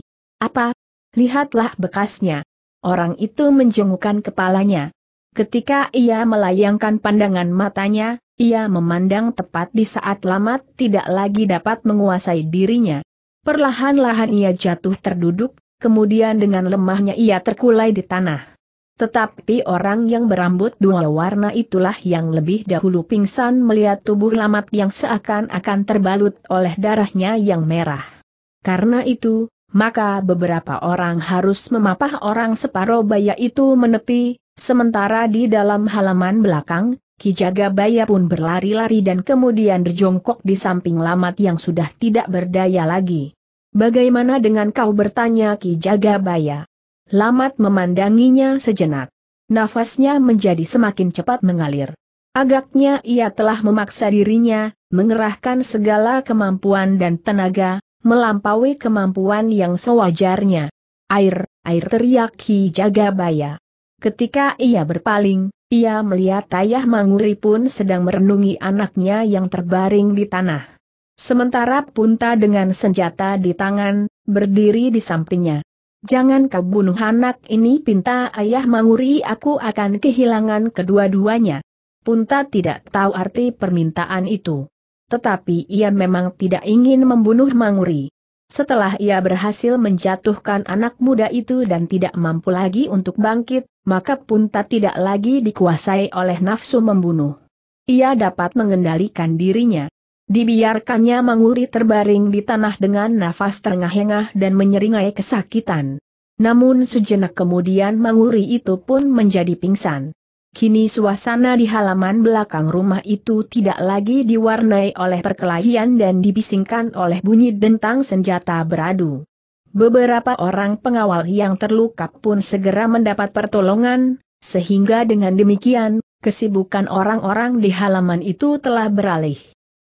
Apa? Lihatlah bekasnya. Orang itu menjengukkan kepalanya. Ketika ia melayangkan pandangan matanya, ia memandang tepat di saat Lamat tidak lagi dapat menguasai dirinya. Perlahan-lahan ia jatuh terduduk, kemudian dengan lemahnya ia terkulai di tanah. Tetapi orang yang berambut dua warna itulah yang lebih dahulu pingsan melihat tubuh Lamat yang seakan-akan terbalut oleh darahnya yang merah. Karena itu, maka beberapa orang harus memapah orang baya itu menepi, sementara di dalam halaman belakang, Kijaga Baya pun berlari-lari dan kemudian berjongkok di samping Lamat yang sudah tidak berdaya lagi. Bagaimana dengan kau bertanya Kijaga Baya? Lamat memandanginya sejenak. Nafasnya menjadi semakin cepat mengalir. Agaknya ia telah memaksa dirinya, mengerahkan segala kemampuan dan tenaga, melampaui kemampuan yang sewajarnya. Air, air teriak Ki Jagabaya. Ketika ia berpaling, ia melihat Ayah Manguri pun sedang merenungi anaknya yang terbaring di tanah. Sementara Punta dengan senjata di tangan, berdiri di sampingnya. Jangan kau bunuh anak ini pinta ayah manguri aku akan kehilangan kedua-duanya. Punta tidak tahu arti permintaan itu. Tetapi ia memang tidak ingin membunuh manguri. Setelah ia berhasil menjatuhkan anak muda itu dan tidak mampu lagi untuk bangkit, maka Punta tidak lagi dikuasai oleh nafsu membunuh. Ia dapat mengendalikan dirinya. Dibiarkannya Manguri terbaring di tanah dengan nafas terengah-engah dan menyeringai kesakitan. Namun sejenak kemudian Manguri itu pun menjadi pingsan. Kini suasana di halaman belakang rumah itu tidak lagi diwarnai oleh perkelahian dan dibisingkan oleh bunyi dentang senjata beradu. Beberapa orang pengawal yang terluka pun segera mendapat pertolongan, sehingga dengan demikian, kesibukan orang-orang di halaman itu telah beralih.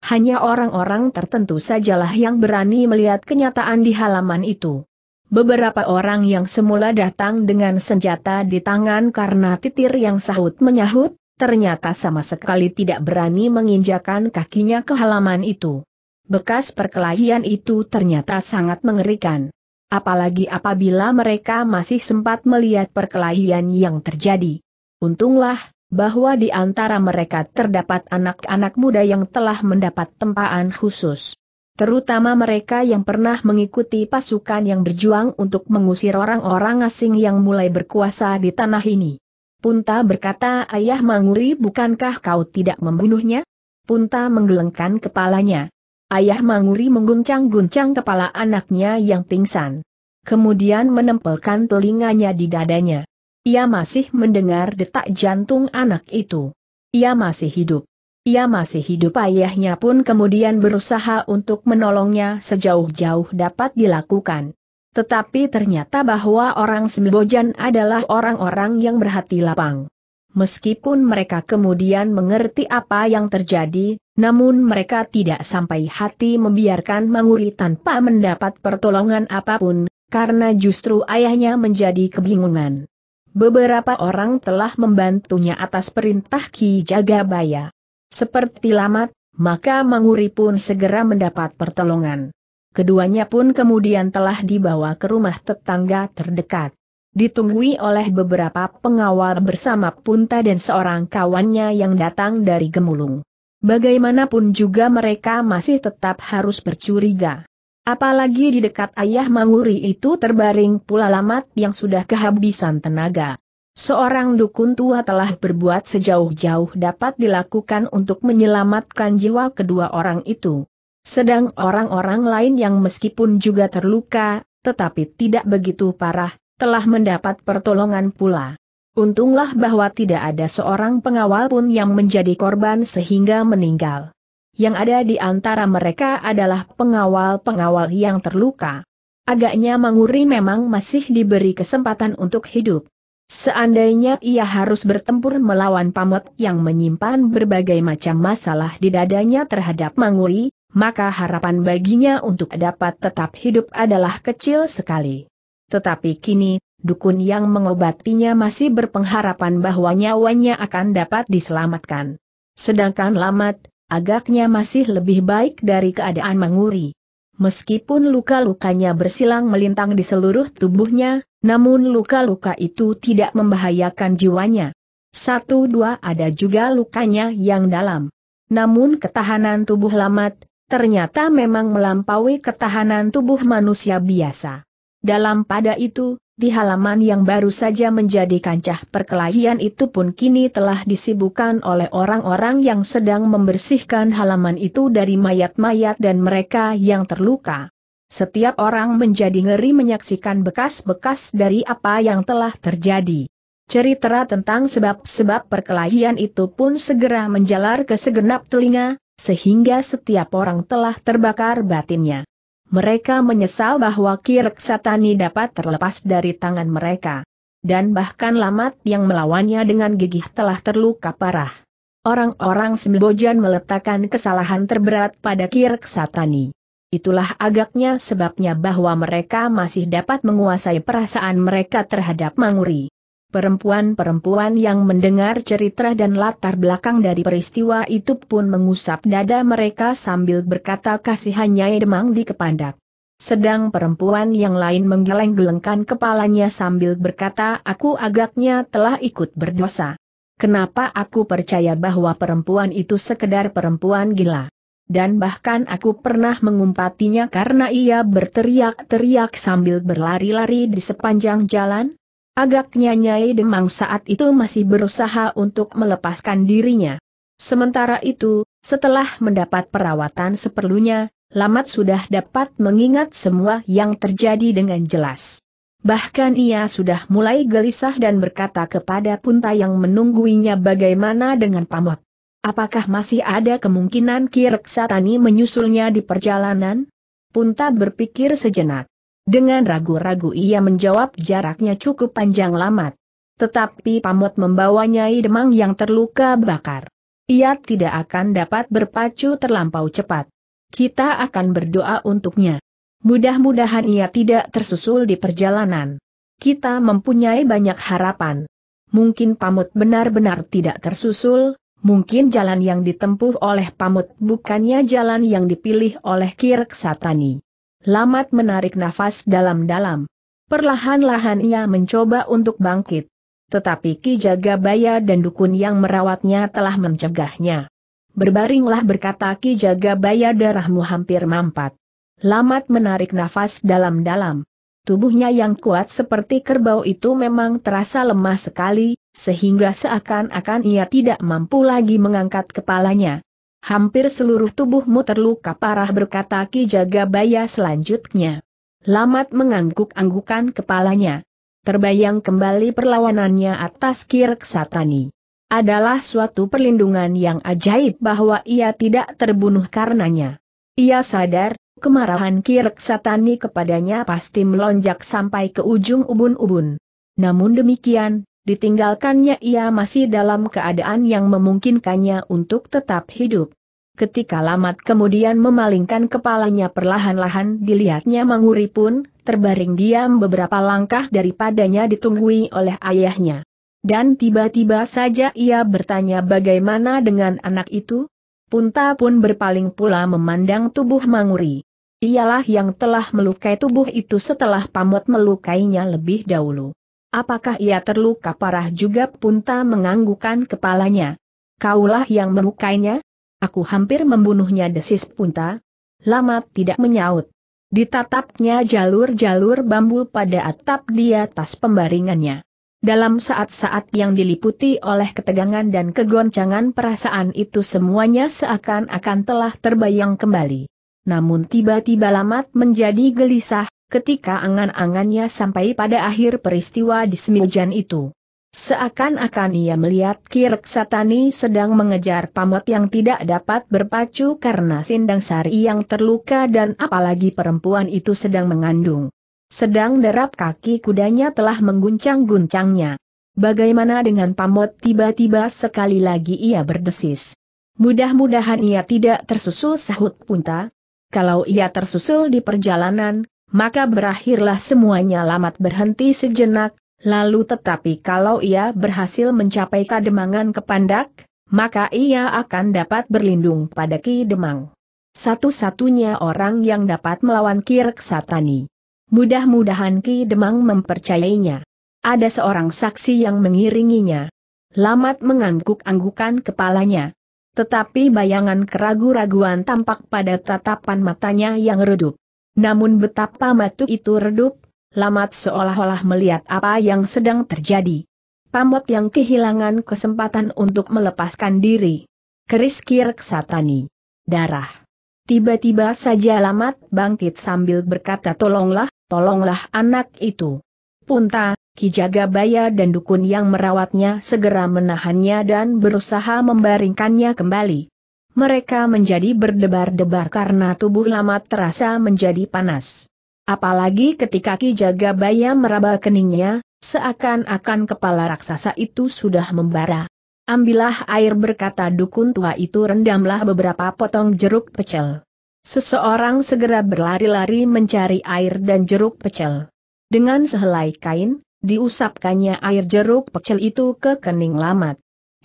Hanya orang-orang tertentu sajalah yang berani melihat kenyataan di halaman itu. Beberapa orang yang semula datang dengan senjata di tangan karena titir yang sahut menyahut, ternyata sama sekali tidak berani menginjakan kakinya ke halaman itu. Bekas perkelahian itu ternyata sangat mengerikan. Apalagi apabila mereka masih sempat melihat perkelahian yang terjadi. Untunglah, bahwa di antara mereka terdapat anak-anak muda yang telah mendapat tempaan khusus. Terutama mereka yang pernah mengikuti pasukan yang berjuang untuk mengusir orang-orang asing yang mulai berkuasa di tanah ini. Punta berkata ayah Manguri bukankah kau tidak membunuhnya? Punta menggelengkan kepalanya. Ayah Manguri mengguncang-guncang kepala anaknya yang pingsan. Kemudian menempelkan telinganya di dadanya. Ia masih mendengar detak jantung anak itu. Ia masih hidup. Ia masih hidup ayahnya pun kemudian berusaha untuk menolongnya sejauh-jauh dapat dilakukan. Tetapi ternyata bahwa orang Sembojan adalah orang-orang yang berhati lapang. Meskipun mereka kemudian mengerti apa yang terjadi, namun mereka tidak sampai hati membiarkan Manguri tanpa mendapat pertolongan apapun, karena justru ayahnya menjadi kebingungan beberapa orang telah membantunya atas perintah Ki Jagabaya. Seperti lamat, maka Manguri pun segera mendapat pertolongan. Keduanya pun kemudian telah dibawa ke rumah tetangga terdekat. Ditunggui oleh beberapa pengawal bersama Punta dan seorang kawannya yang datang dari Gemulung. Bagaimanapun juga mereka masih tetap harus bercuriga. Apalagi di dekat ayah Manguri itu terbaring pula lamat yang sudah kehabisan tenaga. Seorang dukun tua telah berbuat sejauh-jauh dapat dilakukan untuk menyelamatkan jiwa kedua orang itu. Sedang orang-orang lain yang meskipun juga terluka, tetapi tidak begitu parah, telah mendapat pertolongan pula. Untunglah bahwa tidak ada seorang pengawal pun yang menjadi korban sehingga meninggal. Yang ada di antara mereka adalah pengawal-pengawal yang terluka. Agaknya Manguri memang masih diberi kesempatan untuk hidup. Seandainya ia harus bertempur melawan pamot yang menyimpan berbagai macam masalah di dadanya terhadap Manguri, maka harapan baginya untuk dapat tetap hidup adalah kecil sekali. Tetapi kini, dukun yang mengobatinya masih berpengharapan bahwa nyawanya akan dapat diselamatkan. Sedangkan Lamat, agaknya masih lebih baik dari keadaan Manguri. Meskipun luka-lukanya bersilang melintang di seluruh tubuhnya, namun luka-luka itu tidak membahayakan jiwanya. Satu dua ada juga lukanya yang dalam. Namun ketahanan tubuh Lamat, ternyata memang melampaui ketahanan tubuh manusia biasa. Dalam pada itu, di halaman yang baru saja menjadi kancah perkelahian itu pun kini telah disibukkan oleh orang-orang yang sedang membersihkan halaman itu dari mayat-mayat dan mereka yang terluka. Setiap orang menjadi ngeri menyaksikan bekas-bekas dari apa yang telah terjadi. Cerita tentang sebab-sebab perkelahian itu pun segera menjalar ke segenap telinga, sehingga setiap orang telah terbakar batinnya mereka menyesal bahwa Kireksatani dapat terlepas dari tangan mereka. Dan bahkan Lamat yang melawannya dengan gigih telah terluka parah. Orang-orang Sembojan meletakkan kesalahan terberat pada Kireksatani. Itulah agaknya sebabnya bahwa mereka masih dapat menguasai perasaan mereka terhadap Manguri. Perempuan-perempuan yang mendengar cerita dan latar belakang dari peristiwa itu pun mengusap dada mereka sambil berkata kasihannya demang di kepandak. Sedang perempuan yang lain menggeleng-gelengkan kepalanya sambil berkata aku agaknya telah ikut berdosa. Kenapa aku percaya bahwa perempuan itu sekedar perempuan gila? Dan bahkan aku pernah mengumpatinya karena ia berteriak-teriak sambil berlari-lari di sepanjang jalan, Agaknya Nyai Demang saat itu masih berusaha untuk melepaskan dirinya. Sementara itu, setelah mendapat perawatan seperlunya, Lamat sudah dapat mengingat semua yang terjadi dengan jelas. Bahkan ia sudah mulai gelisah dan berkata kepada Punta yang menungguinya bagaimana dengan pamot. Apakah masih ada kemungkinan Kirek Satani menyusulnya di perjalanan? Punta berpikir sejenak. Dengan ragu-ragu ia menjawab jaraknya cukup panjang lamat. Tetapi pamot membawanya Demang yang terluka bakar. Ia tidak akan dapat berpacu terlampau cepat. Kita akan berdoa untuknya. Mudah-mudahan ia tidak tersusul di perjalanan. Kita mempunyai banyak harapan. Mungkin pamut benar-benar tidak tersusul, mungkin jalan yang ditempuh oleh pamut bukannya jalan yang dipilih oleh Kirk Satani. Lamat menarik nafas dalam-dalam. Perlahan-lahan ia mencoba untuk bangkit. Tetapi Ki Jagabaya dan dukun yang merawatnya telah mencegahnya. Berbaringlah berkata Ki Jagabaya darahmu hampir mampat. Lamat menarik nafas dalam-dalam. Tubuhnya yang kuat seperti kerbau itu memang terasa lemah sekali, sehingga seakan-akan ia tidak mampu lagi mengangkat kepalanya. Hampir seluruh tubuhmu terluka parah berkata Ki Jagabaya selanjutnya. Lamat mengangguk-anggukan kepalanya. Terbayang kembali perlawanannya atas Kirk Satani. Adalah suatu perlindungan yang ajaib bahwa ia tidak terbunuh karenanya. Ia sadar, kemarahan Kirk Satani kepadanya pasti melonjak sampai ke ujung ubun-ubun. Namun demikian, ditinggalkannya ia masih dalam keadaan yang memungkinkannya untuk tetap hidup. Ketika Lamat kemudian memalingkan kepalanya perlahan-lahan dilihatnya Manguri pun, terbaring diam beberapa langkah daripadanya ditunggui oleh ayahnya. Dan tiba-tiba saja ia bertanya bagaimana dengan anak itu? Punta pun berpaling pula memandang tubuh Manguri. Ialah yang telah melukai tubuh itu setelah Pamut melukainya lebih dahulu. Apakah ia terluka parah juga Punta menganggukan kepalanya. Kaulah yang melukainya? Aku hampir membunuhnya desis Punta. Lama tidak menyaut. Ditatapnya jalur-jalur bambu pada atap di atas pembaringannya. Dalam saat-saat yang diliputi oleh ketegangan dan kegoncangan perasaan itu semuanya seakan-akan telah terbayang kembali. Namun tiba-tiba Lamat menjadi gelisah, ketika angan-angannya sampai pada akhir peristiwa di Semijan itu. Seakan-akan ia melihat Kirek Satani sedang mengejar pamot yang tidak dapat berpacu karena sindang sari yang terluka dan apalagi perempuan itu sedang mengandung. Sedang derap kaki kudanya telah mengguncang-guncangnya. Bagaimana dengan pamot tiba-tiba sekali lagi ia berdesis. Mudah-mudahan ia tidak tersusul sahut punta. Kalau ia tersusul di perjalanan, maka berakhirlah semuanya lamat berhenti sejenak, lalu tetapi kalau ia berhasil mencapai kademangan kepandak, maka ia akan dapat berlindung pada Ki Demang. Satu-satunya orang yang dapat melawan Ki Reksatani. Mudah-mudahan Ki Demang mempercayainya. Ada seorang saksi yang mengiringinya. Lamat mengangguk-anggukan kepalanya. Tetapi bayangan keragu-raguan tampak pada tatapan matanya yang redup. Namun betapa matu itu redup, Lamat seolah-olah melihat apa yang sedang terjadi. Pamot yang kehilangan kesempatan untuk melepaskan diri. Keris kirk satani. Darah. Tiba-tiba saja Lamat bangkit sambil berkata tolonglah, tolonglah anak itu. Punta, Kijagabaya dan dukun yang merawatnya segera menahannya dan berusaha membaringkannya kembali mereka menjadi berdebar-debar karena tubuh lama terasa menjadi panas. Apalagi ketika Ki Jagabaya meraba keningnya, seakan-akan kepala raksasa itu sudah membara. Ambillah air berkata dukun tua itu rendamlah beberapa potong jeruk pecel. Seseorang segera berlari-lari mencari air dan jeruk pecel. Dengan sehelai kain, diusapkannya air jeruk pecel itu ke kening lamat.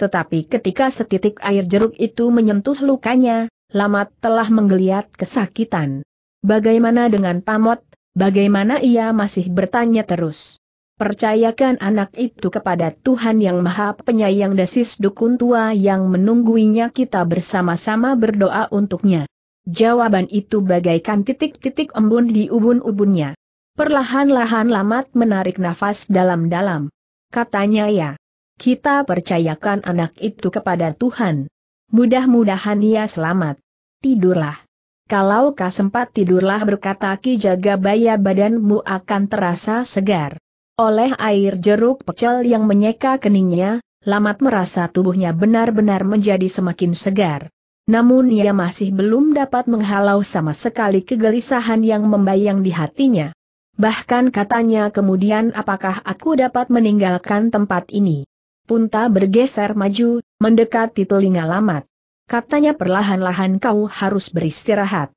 Tetapi ketika setitik air jeruk itu menyentuh lukanya, Lamat telah menggeliat kesakitan. Bagaimana dengan Pamot, bagaimana ia masih bertanya terus. Percayakan anak itu kepada Tuhan yang maha penyayang desis dukun tua yang menungguinya kita bersama-sama berdoa untuknya. Jawaban itu bagaikan titik-titik embun di ubun-ubunnya. Perlahan-lahan Lamat menarik nafas dalam-dalam. Katanya ya. Kita percayakan anak itu kepada Tuhan. Mudah-mudahan ia selamat. Tidurlah. Kalau kau sempat tidurlah berkata Ki jaga baya badanmu akan terasa segar. Oleh air jeruk pecel yang menyeka keningnya, Lamat merasa tubuhnya benar-benar menjadi semakin segar. Namun ia masih belum dapat menghalau sama sekali kegelisahan yang membayang di hatinya. Bahkan katanya kemudian apakah aku dapat meninggalkan tempat ini. Punta bergeser maju, mendekati telinga lamat. Katanya perlahan-lahan kau harus beristirahat.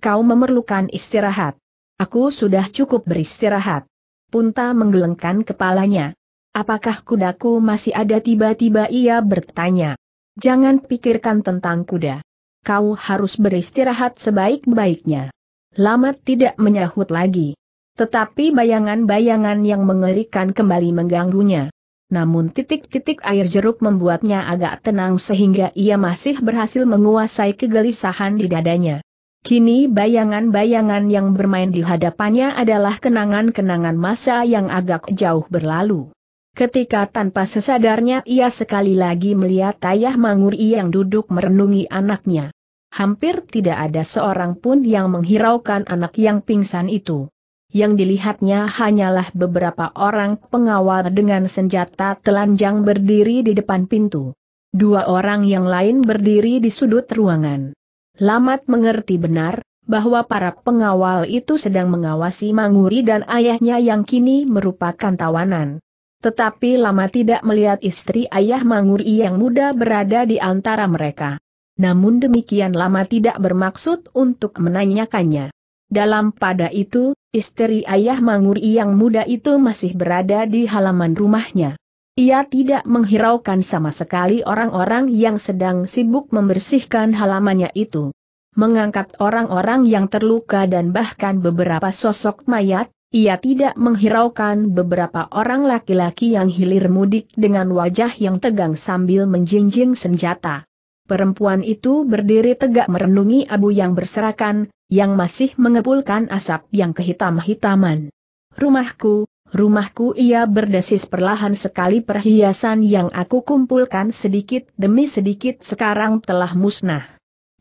Kau memerlukan istirahat. Aku sudah cukup beristirahat. Punta menggelengkan kepalanya. Apakah kudaku masih ada tiba-tiba ia bertanya. Jangan pikirkan tentang kuda. Kau harus beristirahat sebaik-baiknya. Lamat tidak menyahut lagi. Tetapi bayangan-bayangan yang mengerikan kembali mengganggunya. Namun titik-titik air jeruk membuatnya agak tenang sehingga ia masih berhasil menguasai kegelisahan di dadanya. Kini bayangan-bayangan yang bermain di hadapannya adalah kenangan-kenangan masa yang agak jauh berlalu. Ketika tanpa sesadarnya ia sekali lagi melihat ayah Manguri yang duduk merenungi anaknya. Hampir tidak ada seorang pun yang menghiraukan anak yang pingsan itu. Yang dilihatnya hanyalah beberapa orang pengawal dengan senjata telanjang berdiri di depan pintu. Dua orang yang lain berdiri di sudut ruangan. Lamat mengerti benar, bahwa para pengawal itu sedang mengawasi Manguri dan ayahnya yang kini merupakan tawanan. Tetapi lama tidak melihat istri ayah Manguri yang muda berada di antara mereka. Namun demikian lama tidak bermaksud untuk menanyakannya. Dalam pada itu, Istri ayah Manguri yang muda itu masih berada di halaman rumahnya. Ia tidak menghiraukan sama sekali orang-orang yang sedang sibuk membersihkan halamannya itu. Mengangkat orang-orang yang terluka dan bahkan beberapa sosok mayat, ia tidak menghiraukan beberapa orang laki-laki yang hilir mudik dengan wajah yang tegang sambil menjinjing senjata. Perempuan itu berdiri tegak merenungi abu yang berserakan, yang masih mengepulkan asap yang kehitam-hitaman. Rumahku, rumahku ia berdesis perlahan sekali perhiasan yang aku kumpulkan sedikit demi sedikit sekarang telah musnah.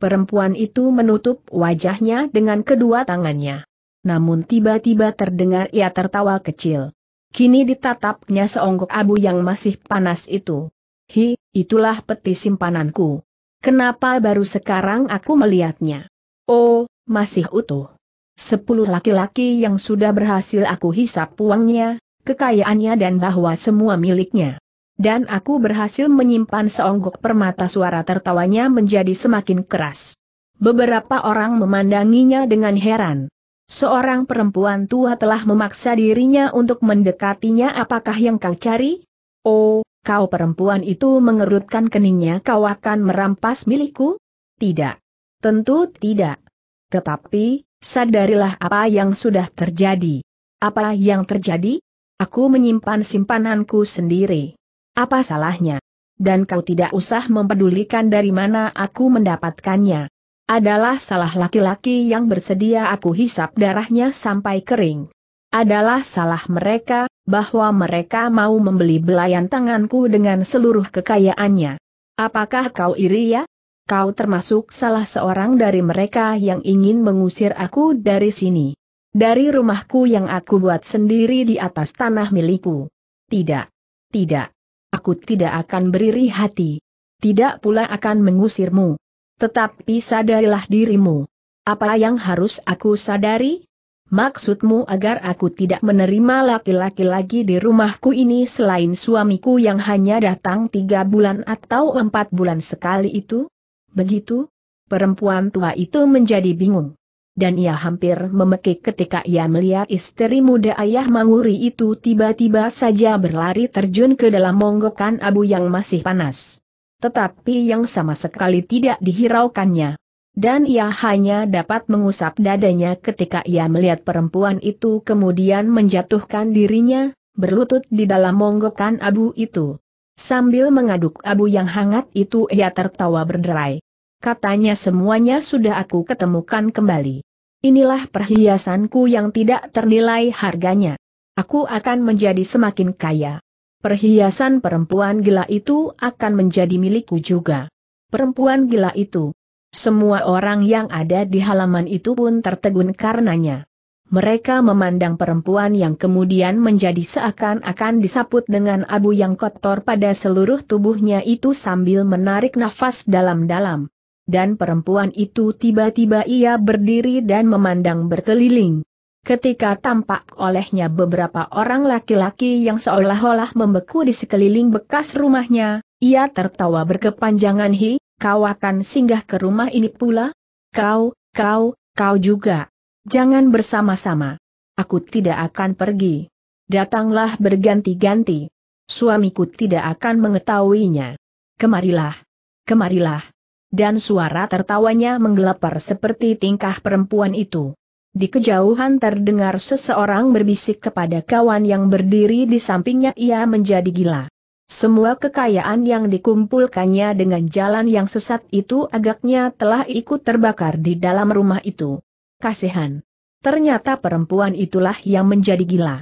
Perempuan itu menutup wajahnya dengan kedua tangannya. Namun tiba-tiba terdengar ia tertawa kecil. Kini ditatapnya seonggok abu yang masih panas itu. Hi, itulah peti simpananku. Kenapa baru sekarang aku melihatnya? Oh, masih utuh. Sepuluh laki-laki yang sudah berhasil aku hisap uangnya, kekayaannya dan bahwa semua miliknya. Dan aku berhasil menyimpan seonggok permata suara tertawanya menjadi semakin keras. Beberapa orang memandanginya dengan heran. Seorang perempuan tua telah memaksa dirinya untuk mendekatinya apakah yang kau cari? Oh, Kau perempuan itu mengerutkan keningnya kau akan merampas milikku? Tidak. Tentu tidak. Tetapi, sadarilah apa yang sudah terjadi. Apa yang terjadi? Aku menyimpan simpananku sendiri. Apa salahnya? Dan kau tidak usah mempedulikan dari mana aku mendapatkannya. Adalah salah laki-laki yang bersedia aku hisap darahnya sampai kering. Adalah salah mereka, bahwa mereka mau membeli belayan tanganku dengan seluruh kekayaannya. Apakah kau iri ya? Kau termasuk salah seorang dari mereka yang ingin mengusir aku dari sini. Dari rumahku yang aku buat sendiri di atas tanah milikku. Tidak. Tidak. Aku tidak akan beriri hati. Tidak pula akan mengusirmu. Tetapi sadarilah dirimu. Apa yang harus aku sadari? Maksudmu agar aku tidak menerima laki-laki lagi di rumahku ini selain suamiku yang hanya datang tiga bulan atau empat bulan sekali itu? Begitu? Perempuan tua itu menjadi bingung. Dan ia hampir memekik ketika ia melihat istri muda ayah Manguri itu tiba-tiba saja berlari terjun ke dalam monggokan abu yang masih panas. Tetapi yang sama sekali tidak dihiraukannya. Dan ia hanya dapat mengusap dadanya ketika ia melihat perempuan itu kemudian menjatuhkan dirinya, berlutut di dalam monggokan abu itu. Sambil mengaduk abu yang hangat itu ia tertawa berderai. Katanya semuanya sudah aku ketemukan kembali. Inilah perhiasanku yang tidak ternilai harganya. Aku akan menjadi semakin kaya. Perhiasan perempuan gila itu akan menjadi milikku juga. Perempuan gila itu, semua orang yang ada di halaman itu pun tertegun karenanya. Mereka memandang perempuan yang kemudian menjadi seakan-akan disaput dengan abu yang kotor pada seluruh tubuhnya itu sambil menarik nafas dalam-dalam. Dan perempuan itu tiba-tiba ia berdiri dan memandang berkeliling. Ketika tampak olehnya beberapa orang laki-laki yang seolah-olah membeku di sekeliling bekas rumahnya, ia tertawa berkepanjangan hi, kau akan singgah ke rumah ini pula? Kau, kau, kau juga. Jangan bersama-sama. Aku tidak akan pergi. Datanglah berganti-ganti. Suamiku tidak akan mengetahuinya. Kemarilah. Kemarilah. Dan suara tertawanya menggelepar seperti tingkah perempuan itu. Di kejauhan terdengar seseorang berbisik kepada kawan yang berdiri di sampingnya ia menjadi gila. Semua kekayaan yang dikumpulkannya dengan jalan yang sesat itu agaknya telah ikut terbakar di dalam rumah itu. Kasihan. Ternyata perempuan itulah yang menjadi gila.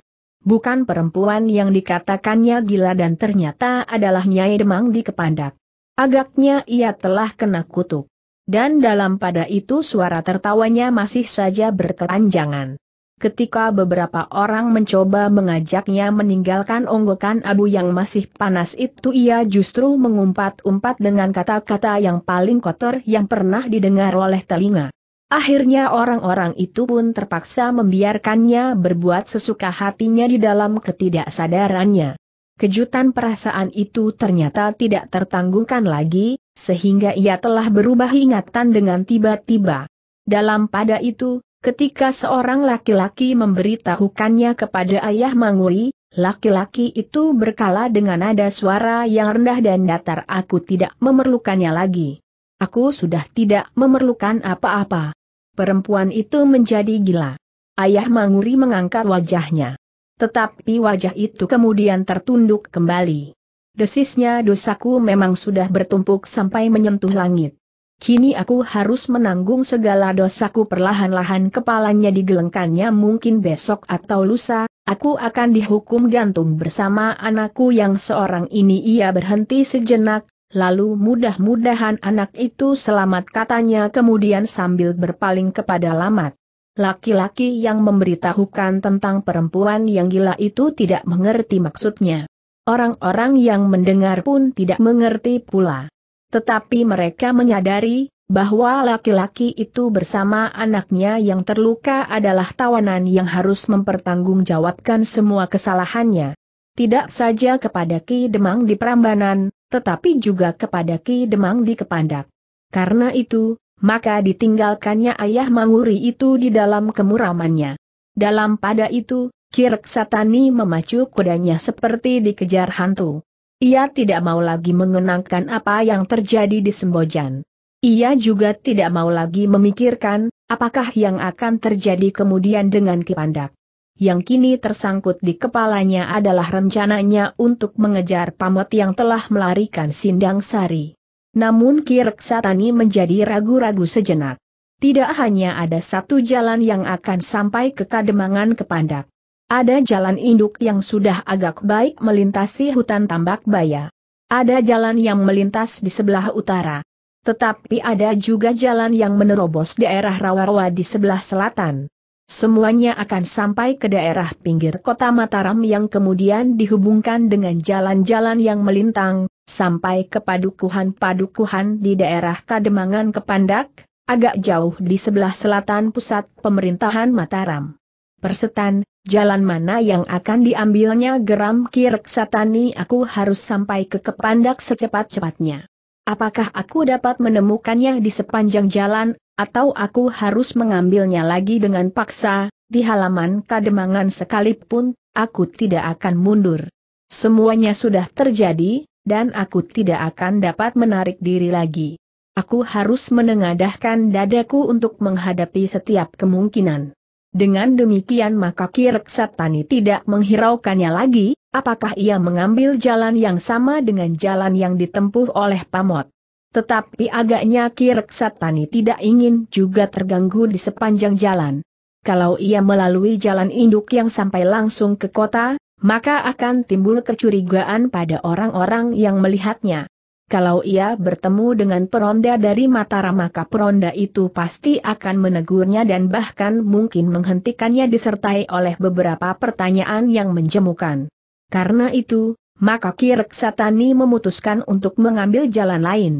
Bukan perempuan yang dikatakannya gila dan ternyata adalah Nyai Demang di Kepandak. Agaknya ia telah kena kutuk. Dan dalam pada itu suara tertawanya masih saja berkepanjangan ketika beberapa orang mencoba mengajaknya meninggalkan onggokan abu yang masih panas itu ia justru mengumpat-umpat dengan kata-kata yang paling kotor yang pernah didengar oleh telinga. Akhirnya orang-orang itu pun terpaksa membiarkannya berbuat sesuka hatinya di dalam ketidaksadarannya. Kejutan perasaan itu ternyata tidak tertanggungkan lagi, sehingga ia telah berubah ingatan dengan tiba-tiba. Dalam pada itu, Ketika seorang laki-laki memberitahukannya kepada ayah Mangui, laki-laki itu berkala dengan nada suara yang rendah dan datar aku tidak memerlukannya lagi. Aku sudah tidak memerlukan apa-apa. Perempuan itu menjadi gila. Ayah Manguri mengangkat wajahnya. Tetapi wajah itu kemudian tertunduk kembali. Desisnya dosaku memang sudah bertumpuk sampai menyentuh langit. Kini aku harus menanggung segala dosaku perlahan-lahan kepalanya digelengkannya mungkin besok atau lusa, aku akan dihukum gantung bersama anakku yang seorang ini ia berhenti sejenak, lalu mudah-mudahan anak itu selamat katanya kemudian sambil berpaling kepada Lamat. Laki-laki yang memberitahukan tentang perempuan yang gila itu tidak mengerti maksudnya. Orang-orang yang mendengar pun tidak mengerti pula. Tetapi mereka menyadari, bahwa laki-laki itu bersama anaknya yang terluka adalah tawanan yang harus mempertanggungjawabkan semua kesalahannya. Tidak saja kepada Ki Demang di Prambanan, tetapi juga kepada Ki Demang di Kepandak. Karena itu, maka ditinggalkannya ayah Manguri itu di dalam kemuramannya. Dalam pada itu, Kirk Satani memacu kudanya seperti dikejar hantu. Ia tidak mau lagi mengenangkan apa yang terjadi di Sembojan. Ia juga tidak mau lagi memikirkan, apakah yang akan terjadi kemudian dengan Kipandak. Yang kini tersangkut di kepalanya adalah rencananya untuk mengejar pamot yang telah melarikan Sindang Sari. Namun Ki Satani menjadi ragu-ragu sejenak. Tidak hanya ada satu jalan yang akan sampai ke Kademangan Kepandak. Ada jalan induk yang sudah agak baik melintasi hutan tambak baya. Ada jalan yang melintas di sebelah utara. Tetapi ada juga jalan yang menerobos daerah rawa-rawa di sebelah selatan. Semuanya akan sampai ke daerah pinggir kota Mataram yang kemudian dihubungkan dengan jalan-jalan yang melintang, sampai ke padukuhan-padukuhan di daerah Kademangan Kepandak, agak jauh di sebelah selatan pusat pemerintahan Mataram persetan, jalan mana yang akan diambilnya geram kirek satani aku harus sampai ke kepandak secepat-cepatnya. Apakah aku dapat menemukannya di sepanjang jalan, atau aku harus mengambilnya lagi dengan paksa, di halaman kademangan sekalipun, aku tidak akan mundur. Semuanya sudah terjadi, dan aku tidak akan dapat menarik diri lagi. Aku harus menengadahkan dadaku untuk menghadapi setiap kemungkinan. Dengan demikian maka Tani tidak menghiraukannya lagi, apakah ia mengambil jalan yang sama dengan jalan yang ditempuh oleh Pamot. Tetapi agaknya Tani tidak ingin juga terganggu di sepanjang jalan. Kalau ia melalui jalan induk yang sampai langsung ke kota, maka akan timbul kecurigaan pada orang-orang yang melihatnya. Kalau ia bertemu dengan peronda dari Mataram maka peronda itu pasti akan menegurnya dan bahkan mungkin menghentikannya disertai oleh beberapa pertanyaan yang menjemukan. Karena itu, maka Ki Reksatani memutuskan untuk mengambil jalan lain.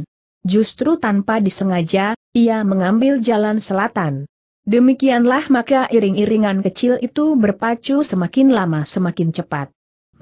Justru tanpa disengaja, ia mengambil jalan selatan. Demikianlah maka iring-iringan kecil itu berpacu semakin lama semakin cepat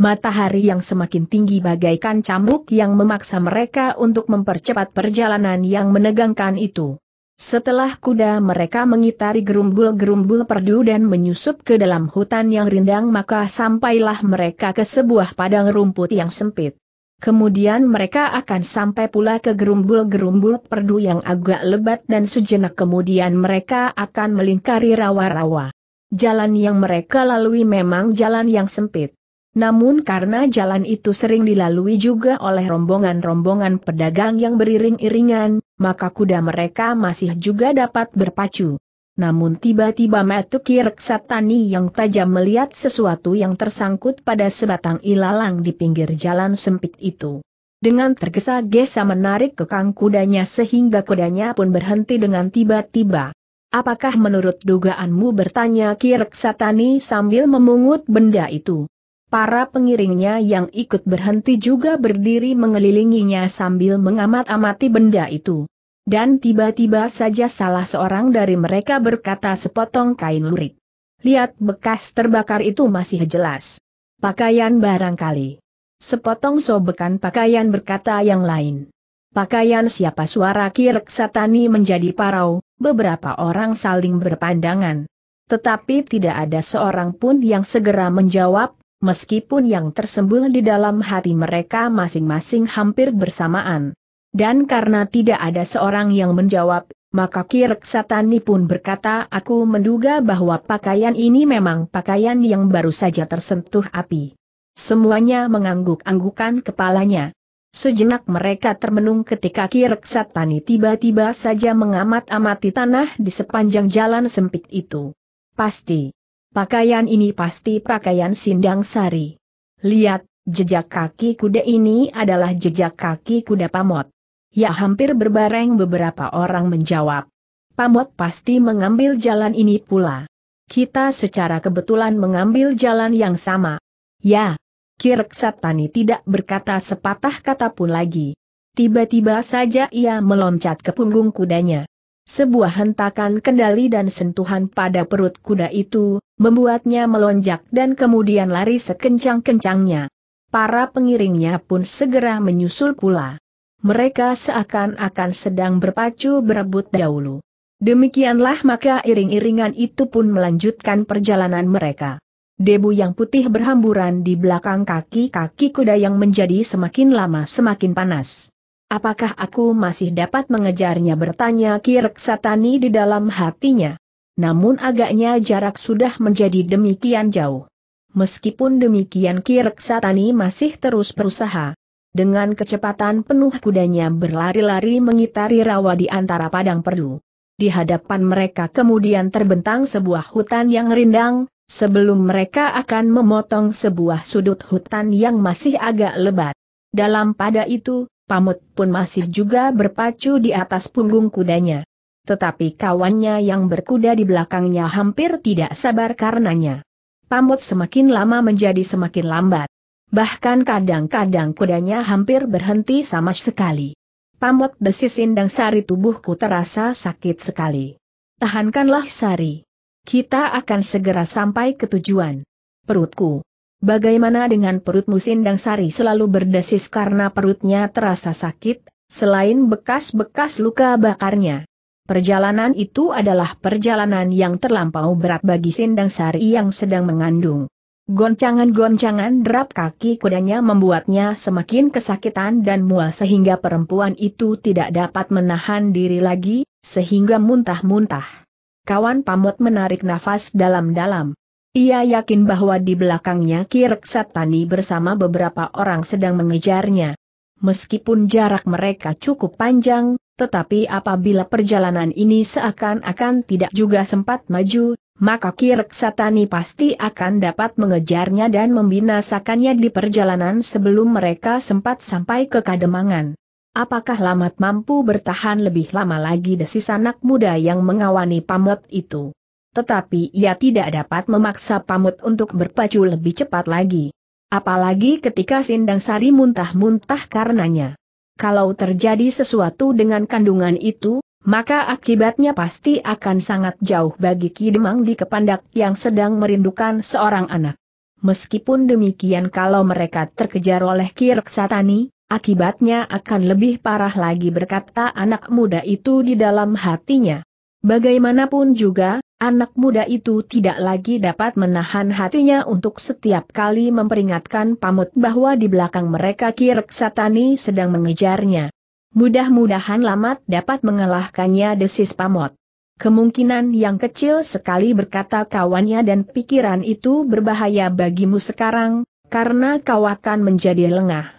matahari yang semakin tinggi bagaikan cambuk yang memaksa mereka untuk mempercepat perjalanan yang menegangkan itu. Setelah kuda mereka mengitari gerumbul-gerumbul perdu dan menyusup ke dalam hutan yang rindang maka sampailah mereka ke sebuah padang rumput yang sempit. Kemudian mereka akan sampai pula ke gerumbul-gerumbul perdu yang agak lebat dan sejenak kemudian mereka akan melingkari rawa-rawa. Jalan yang mereka lalui memang jalan yang sempit. Namun karena jalan itu sering dilalui juga oleh rombongan-rombongan pedagang yang beriring-iringan, maka kuda mereka masih juga dapat berpacu. Namun tiba-tiba Matuki Reksatani yang tajam melihat sesuatu yang tersangkut pada sebatang ilalang di pinggir jalan sempit itu. Dengan tergesa-gesa menarik kekang kudanya sehingga kudanya pun berhenti dengan tiba-tiba. Apakah menurut dugaanmu bertanya kirksatani sambil memungut benda itu? Para pengiringnya yang ikut berhenti juga berdiri mengelilinginya sambil mengamat-amati benda itu. Dan tiba-tiba saja salah seorang dari mereka berkata sepotong kain lurik. Lihat bekas terbakar itu masih jelas. Pakaian barangkali. Sepotong sobekan pakaian berkata yang lain. Pakaian siapa suara kirek satani menjadi parau, beberapa orang saling berpandangan. Tetapi tidak ada seorang pun yang segera menjawab meskipun yang tersembul di dalam hati mereka masing-masing hampir bersamaan. Dan karena tidak ada seorang yang menjawab, maka Kirk Satani pun berkata aku menduga bahwa pakaian ini memang pakaian yang baru saja tersentuh api. Semuanya mengangguk-anggukan kepalanya. Sejenak mereka termenung ketika Kirk Satani tiba-tiba saja mengamat-amati tanah di sepanjang jalan sempit itu. Pasti. Pakaian ini pasti pakaian sindang sari. Lihat, jejak kaki kuda ini adalah jejak kaki kuda pamot. Ya hampir berbareng beberapa orang menjawab. Pamot pasti mengambil jalan ini pula. Kita secara kebetulan mengambil jalan yang sama. Ya, Kirk Satani tidak berkata sepatah kata pun lagi. Tiba-tiba saja ia meloncat ke punggung kudanya. Sebuah hentakan kendali dan sentuhan pada perut kuda itu, membuatnya melonjak dan kemudian lari sekencang-kencangnya. Para pengiringnya pun segera menyusul pula. Mereka seakan-akan sedang berpacu berebut dahulu. Demikianlah maka iring-iringan itu pun melanjutkan perjalanan mereka. Debu yang putih berhamburan di belakang kaki-kaki kuda yang menjadi semakin lama semakin panas. Apakah aku masih dapat mengejarnya bertanya Kirek Satani di dalam hatinya? namun agaknya jarak sudah menjadi demikian jauh. Meskipun demikian Kirk Satani masih terus berusaha. Dengan kecepatan penuh kudanya berlari-lari mengitari rawa di antara padang perdu. Di hadapan mereka kemudian terbentang sebuah hutan yang rindang, sebelum mereka akan memotong sebuah sudut hutan yang masih agak lebat. Dalam pada itu, pamut pun masih juga berpacu di atas punggung kudanya tetapi kawannya yang berkuda di belakangnya hampir tidak sabar karenanya. Pamut semakin lama menjadi semakin lambat. Bahkan kadang-kadang kudanya hampir berhenti sama sekali. Pamut desis indang sari tubuhku terasa sakit sekali. Tahankanlah sari. Kita akan segera sampai ke tujuan. Perutku. Bagaimana dengan perutmu Sindang Sari selalu berdesis karena perutnya terasa sakit, selain bekas-bekas luka bakarnya. Perjalanan itu adalah perjalanan yang terlampau berat bagi Sindang Sari yang sedang mengandung. Goncangan-goncangan derap kaki kudanya membuatnya semakin kesakitan dan mual sehingga perempuan itu tidak dapat menahan diri lagi, sehingga muntah-muntah. Kawan pamut menarik nafas dalam-dalam. Ia yakin bahwa di belakangnya Kireksat Tani bersama beberapa orang sedang mengejarnya. Meskipun jarak mereka cukup panjang, tetapi apabila perjalanan ini seakan-akan tidak juga sempat maju, maka Kirk Satani pasti akan dapat mengejarnya dan membinasakannya di perjalanan sebelum mereka sempat sampai ke Kademangan. Apakah Lamat mampu bertahan lebih lama lagi desis anak muda yang mengawani Pamut itu? Tetapi ia tidak dapat memaksa pamut untuk berpacu lebih cepat lagi. Apalagi ketika Sindang Sari muntah-muntah karenanya kalau terjadi sesuatu dengan kandungan itu, maka akibatnya pasti akan sangat jauh bagi Ki Demang di Kepandak yang sedang merindukan seorang anak. Meskipun demikian kalau mereka terkejar oleh Ki Reksatani, akibatnya akan lebih parah lagi berkata anak muda itu di dalam hatinya. Bagaimanapun juga, anak muda itu tidak lagi dapat menahan hatinya untuk setiap kali memperingatkan pamut bahwa di belakang mereka kirek Satani sedang mengejarnya. Mudah-mudahan Lamat dapat mengalahkannya desis pamot. Kemungkinan yang kecil sekali berkata kawannya dan pikiran itu berbahaya bagimu sekarang, karena kau akan menjadi lengah.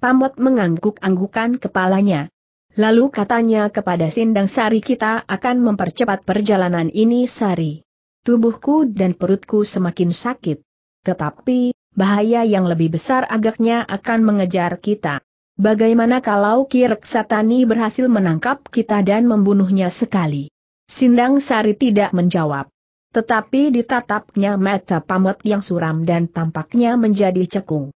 Pamot mengangguk-anggukan kepalanya. Lalu katanya kepada Sindang Sari kita akan mempercepat perjalanan ini Sari. Tubuhku dan perutku semakin sakit. Tetapi, bahaya yang lebih besar agaknya akan mengejar kita. Bagaimana kalau Kirk Satani berhasil menangkap kita dan membunuhnya sekali? Sindang Sari tidak menjawab. Tetapi ditatapnya mata pamot yang suram dan tampaknya menjadi cekung.